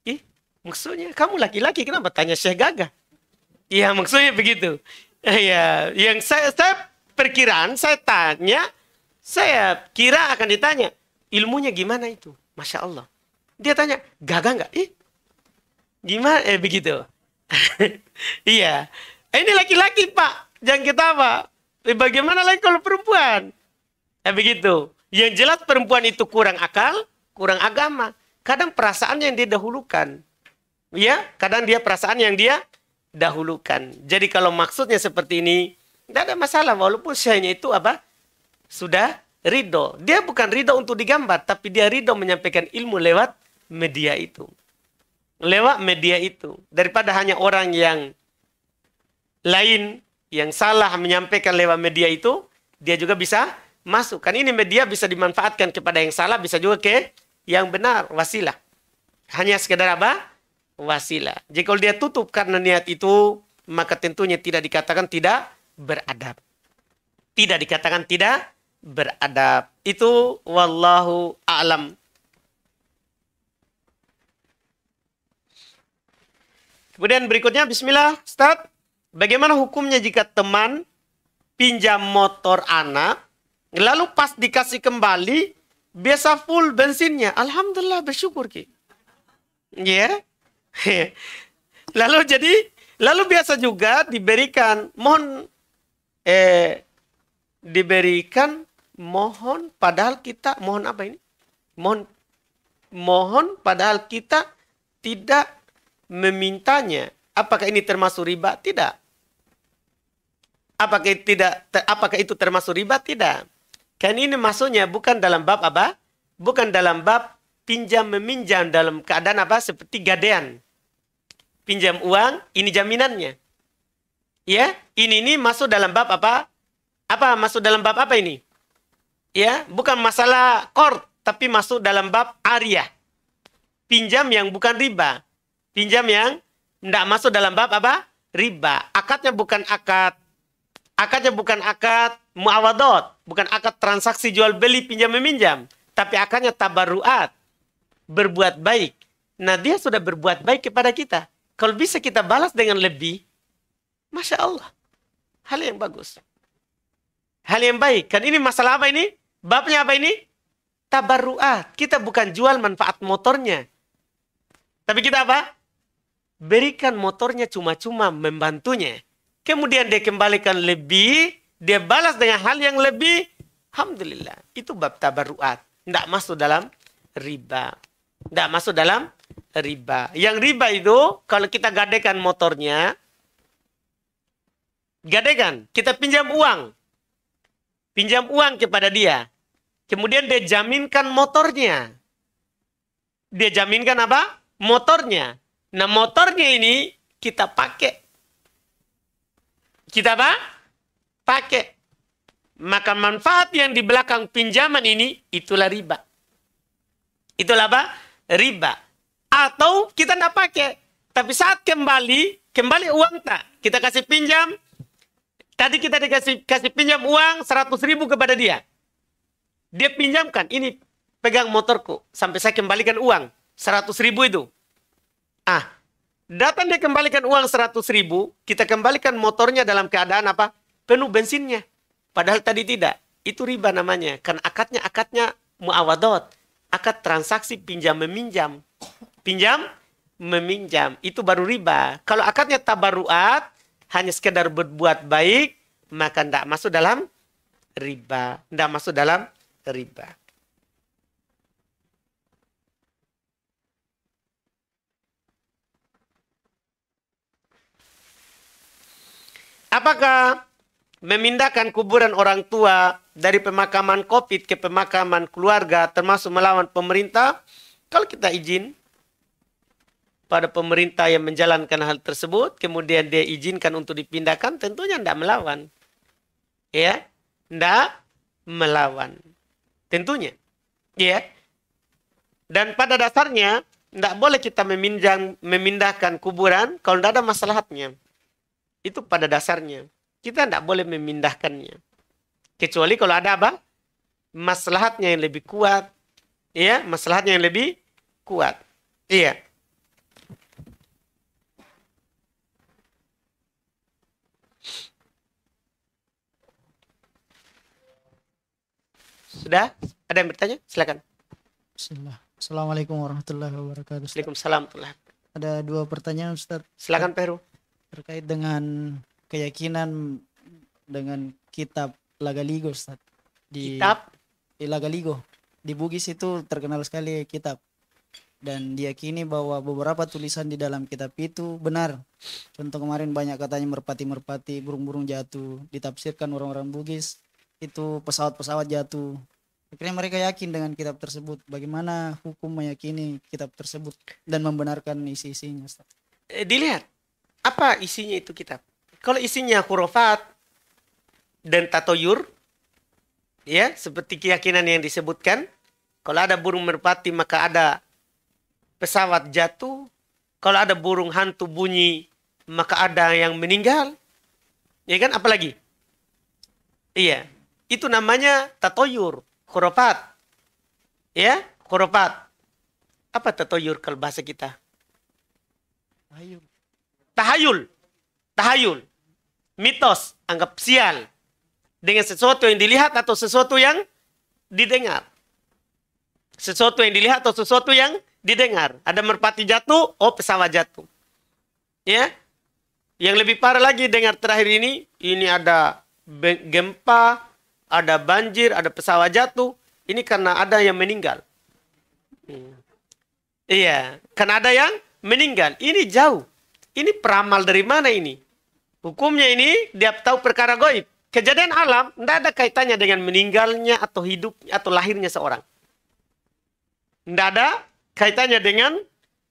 Ih, maksudnya kamu laki-laki kenapa tanya syekh gagah? Iya maksudnya begitu. Eh, iya, yang saya, saya perkiraan saya tanya, saya kira akan ditanya ilmunya gimana itu, masya Allah. Dia tanya gagah nggak? Ih, gimana? Eh begitu. <laughs> iya, eh, ini laki-laki pak, jangan kita apa? Eh, bagaimana lagi kalau perempuan? Ya begitu. Yang jelas perempuan itu kurang akal, kurang agama. Kadang perasaan yang didahulukan. Ya, kadang dia perasaan yang dia dahulukan. Jadi kalau maksudnya seperti ini, tidak ada masalah walaupun syiahnya itu apa? Sudah ridho. Dia bukan ridho untuk digambar, tapi dia ridho menyampaikan ilmu lewat media itu. Lewat media itu. Daripada hanya orang yang lain yang salah menyampaikan lewat media itu, dia juga bisa masuk. Kan ini media bisa dimanfaatkan kepada yang salah, bisa juga ke yang benar, wasilah. Hanya sekedar apa? Wasilah. Jika dia tutup karena niat itu, maka tentunya tidak dikatakan tidak beradab. Tidak dikatakan tidak beradab. Itu wallahu a'lam. Kemudian berikutnya, Bismillah, start. Bagaimana hukumnya jika teman pinjam motor anak Lalu pas dikasih kembali, biasa full bensinnya. Alhamdulillah bersyukur ki. Ya. Yeah. <laughs> lalu jadi, lalu biasa juga diberikan mohon eh diberikan mohon padahal kita mohon apa ini? Mohon mohon padahal kita tidak memintanya. Apakah ini termasuk riba? Tidak. Apakah tidak apakah itu termasuk riba? Tidak. Kan ini maksudnya bukan dalam bab apa? Bukan dalam bab pinjam meminjam dalam keadaan apa? Seperti gadean. Pinjam uang, ini jaminannya. Ya, ini ini masuk dalam bab apa? Apa masuk dalam bab apa ini? Ya, bukan masalah kort, tapi masuk dalam bab area. Pinjam yang bukan riba. Pinjam yang tidak masuk dalam bab apa? Riba. Akadnya bukan akad. Akadnya bukan akad muawadot, bukan akad transaksi jual beli pinjam meminjam, tapi akadnya tabarru'at berbuat baik. Nah, dia sudah berbuat baik kepada kita. Kalau bisa kita balas dengan lebih, masya Allah, hal yang bagus, hal yang baik. Kan ini masalah apa ini? Babnya apa ini? Tabarru'at Kita bukan jual manfaat motornya, tapi kita apa? Berikan motornya cuma-cuma membantunya. Kemudian dia kembalikan lebih dia balas dengan hal yang lebih alhamdulillah. Itu bab tabarruat Tidak masuk dalam riba. Tidak masuk dalam riba. Yang riba itu kalau kita gadekan motornya, gadekan, kita pinjam uang. Pinjam uang kepada dia. Kemudian dia jaminkan motornya. Dia jaminkan apa? Motornya. Nah motornya ini kita pakai. Kita apa? pakai. Maka manfaat yang di belakang pinjaman ini itulah riba. Itulah apa? Riba. Atau kita tidak pakai. Tapi saat kembali, kembali uang tak? Kita kasih pinjam. Tadi kita dikasih kasih pinjam uang 100 ribu kepada dia. Dia pinjamkan. Ini pegang motorku. Sampai saya kembalikan uang. 100 ribu itu. Ah, datang dia kembalikan uang 100 ribu, kita kembalikan motornya dalam keadaan apa? penuh bensinnya. Padahal tadi tidak. Itu riba namanya. Karena akadnya akadnya muawadot. Akad transaksi pinjam meminjam. Pinjam meminjam. Itu baru riba. Kalau akadnya tabaruat hanya sekedar berbuat baik maka tidak masuk dalam riba. Tidak masuk dalam riba. Apakah memindahkan kuburan orang tua dari pemakaman COVID ke pemakaman keluarga termasuk melawan pemerintah, kalau kita izin pada pemerintah yang menjalankan hal tersebut, kemudian dia izinkan untuk dipindahkan, tentunya tidak melawan. Ya, tidak melawan. Tentunya. Ya. Dan pada dasarnya, tidak boleh kita meminjam, memindahkan kuburan kalau tidak ada masalahnya Itu pada dasarnya. Kita tidak boleh memindahkannya. Kecuali kalau ada apa? Maslahatnya yang lebih kuat. Ya, maslahatnya yang lebih kuat. Iya. Sudah? Ada yang bertanya? Silakan. Bismillah. Assalamualaikum warahmatullahi wabarakatuh. Ustaz. Waalaikumsalam. Ada dua pertanyaan Ustaz. Silakan Peru. Terkait dengan keyakinan dengan kitab Lagaligo Ustaz. Di kitab di Ligo Di Bugis itu terkenal sekali kitab dan diyakini bahwa beberapa tulisan di dalam kitab itu benar. Contoh kemarin banyak katanya merpati-merpati, burung-burung jatuh, ditafsirkan orang-orang Bugis itu pesawat-pesawat jatuh. Akhirnya mereka yakin dengan kitab tersebut. Bagaimana hukum meyakini kitab tersebut dan membenarkan isi-isinya? Eh, dilihat apa isinya itu kitab? Kalau isinya hurufat dan tatoyur, ya seperti keyakinan yang disebutkan, kalau ada burung merpati maka ada pesawat jatuh, kalau ada burung hantu bunyi maka ada yang meninggal. Ya kan? Apalagi? Iya. Itu namanya tatoyur, hurufat. Ya, hurufat. Apa tatoyur kalau bahasa kita? Tahayul. Tahayul. Tahayul mitos, anggap sial dengan sesuatu yang dilihat atau sesuatu yang didengar. Sesuatu yang dilihat atau sesuatu yang didengar. Ada merpati jatuh, oh pesawat jatuh. Ya. Yang lebih parah lagi dengar terakhir ini, ini ada gempa, ada banjir, ada pesawat jatuh. Ini karena ada yang meninggal. Iya, karena ada yang meninggal. Ini jauh. Ini peramal dari mana ini? Hukumnya ini dia tahu perkara goib. Kejadian alam tidak ada kaitannya dengan meninggalnya atau hidup atau lahirnya seorang. Tidak ada kaitannya dengan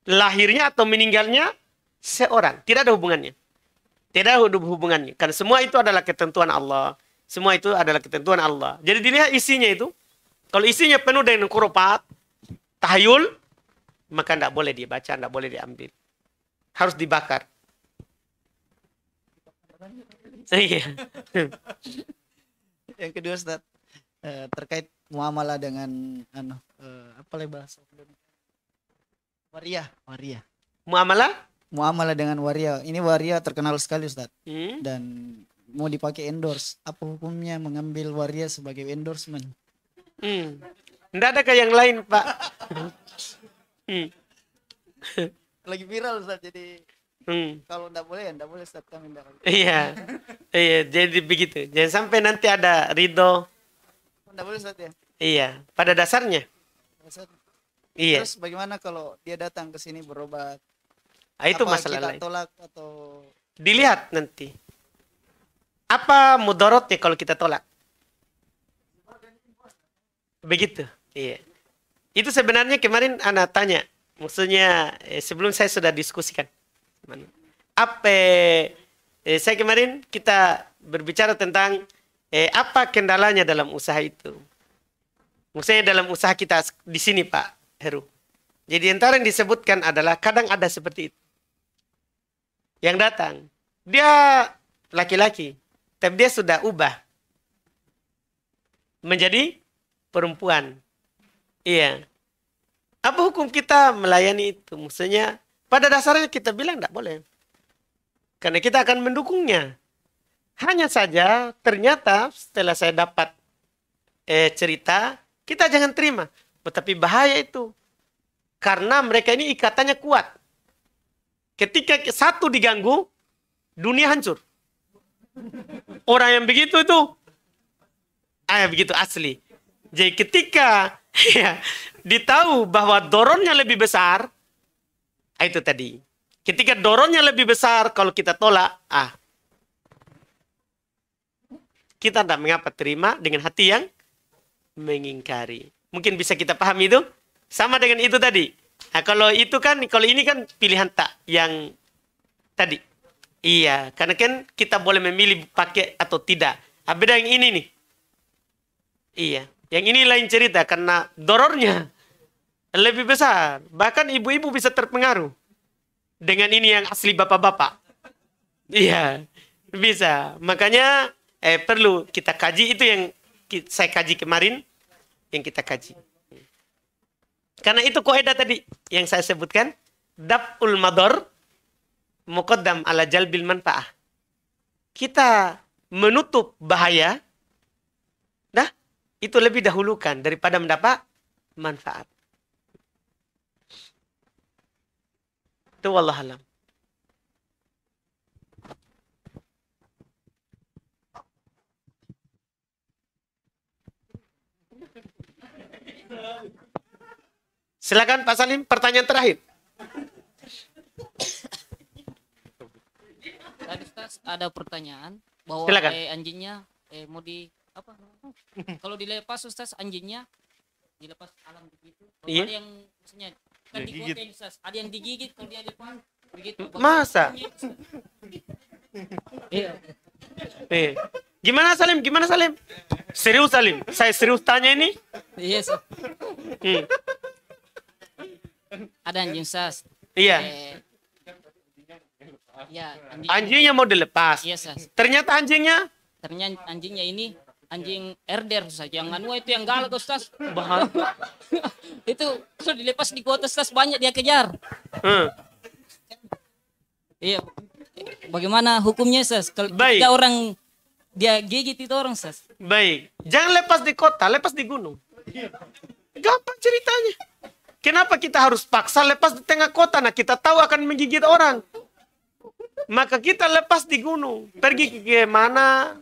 lahirnya atau meninggalnya seorang. Tidak ada hubungannya. Tidak ada hubungannya. Karena semua itu adalah ketentuan Allah. Semua itu adalah ketentuan Allah. Jadi dilihat isinya itu. Kalau isinya penuh dengan kurupat, tahayul, maka tidak boleh dibaca, tidak boleh diambil. Harus dibakar. Iya. <laughs> yang kedua Ustaz, eh, terkait muamalah dengan anu eh, apa lah bahasa waria, waria. Muamalah? Muamalah dengan waria. Ini waria terkenal sekali Ustaz. Hmm? Dan mau dipakai endorse, apa hukumnya mengambil waria sebagai endorsement? Hmm. Nggak ada kayak yang lain, Pak. <laughs> hmm. Lagi viral Ustaz jadi Hmm. Kalau tidak boleh tidak ya, boleh Ustaz kami tidak. <laughs> Iya. <laughs> iya, jadi begitu. Jangan sampai nanti ada ridho. Tidak boleh Ustaz ya. Iya, pada dasarnya. Dasar. Iya. Terus bagaimana kalau dia datang ke sini berobat? Ah, itu Apa masalah kita lain. tolak atau dilihat nanti. Apa mudorotnya kalau kita tolak? Begitu. Iya. Itu sebenarnya kemarin anak tanya. Maksudnya eh, sebelum saya sudah diskusikan teman-teman. Apa eh, saya kemarin kita berbicara tentang eh, apa kendalanya dalam usaha itu. Maksudnya dalam usaha kita di sini Pak Heru. Jadi antara yang disebutkan adalah kadang ada seperti itu. Yang datang, dia laki-laki, tapi dia sudah ubah menjadi perempuan. Iya. Apa hukum kita melayani itu? Maksudnya pada dasarnya kita bilang tidak boleh. Karena kita akan mendukungnya. Hanya saja ternyata setelah saya dapat eh, cerita, kita jangan terima. Tetapi bahaya itu. Karena mereka ini ikatannya kuat. Ketika satu diganggu, dunia hancur. Orang yang begitu itu, ayah begitu asli. Jadi ketika <laughs> ya, ditahu bahwa dorongnya lebih besar, Ah, itu tadi. Ketika dorongnya lebih besar, kalau kita tolak, ah, kita tidak mengapa terima dengan hati yang mengingkari. Mungkin bisa kita paham itu. Sama dengan itu tadi. Nah, kalau itu kan, kalau ini kan pilihan tak yang tadi. Iya, karena kan kita boleh memilih pakai atau tidak. Nah, beda yang ini nih. Iya, yang ini lain cerita karena dorornya lebih besar. Bahkan ibu-ibu bisa terpengaruh dengan ini yang asli bapak-bapak. Iya, bisa. Makanya eh perlu kita kaji itu yang saya kaji kemarin yang kita kaji. Karena itu koeda tadi yang saya sebutkan daful mador muqaddam ala jalbil manfaah. Kita menutup bahaya, nah itu lebih dahulukan daripada mendapat manfaat. itu alam. Silakan Pak Salim, pertanyaan terakhir. Tadi ada pertanyaan bahwa Silakan. eh, anjingnya eh, mau di apa? Kalau dilepas Ustaz anjingnya dilepas alam begitu. iya. yang bukan digigit. Gitu. ada yang digigit kalau dia depan begitu masa iya eh Gimana Salim? Gimana Salim? Serius Salim? Saya serius tanya ini? Iya. Yes. Hmm. Ada anjing sas. Iya. Eh, ya, anjing. Anjingnya mau dilepas. Iya, yes, Ternyata anjingnya? Ternyata anjingnya ini anjing erder saja, jangan wah itu yang galak Ustaz bahal <laughs> itu kalau dilepas di kota Ustaz banyak dia kejar hmm. iya bagaimana hukumnya Ustaz kalau tiga orang dia gigit itu orang Ustaz baik jangan lepas di kota lepas di gunung gampang ceritanya kenapa kita harus paksa lepas di tengah kota nah kita tahu akan menggigit orang maka kita lepas di gunung pergi ke mana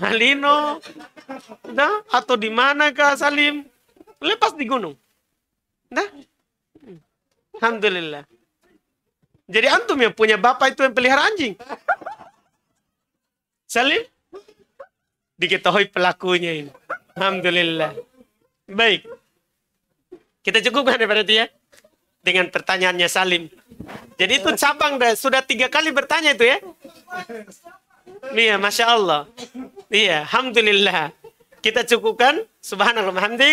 Malino, dah atau di mana kah Salim? Lepas di gunung, dah. Alhamdulillah. Jadi antum yang punya bapak itu yang pelihara anjing. Salim, diketahui pelakunya ini. Alhamdulillah. Baik. Kita cukupkan ya berarti ya. Dengan pertanyaannya Salim. Jadi itu cabang dah. Sudah tiga kali bertanya itu ya. Iya, Masya Allah. Iya, Alhamdulillah. Kita cukupkan. Subhanallah, alhamdulillah.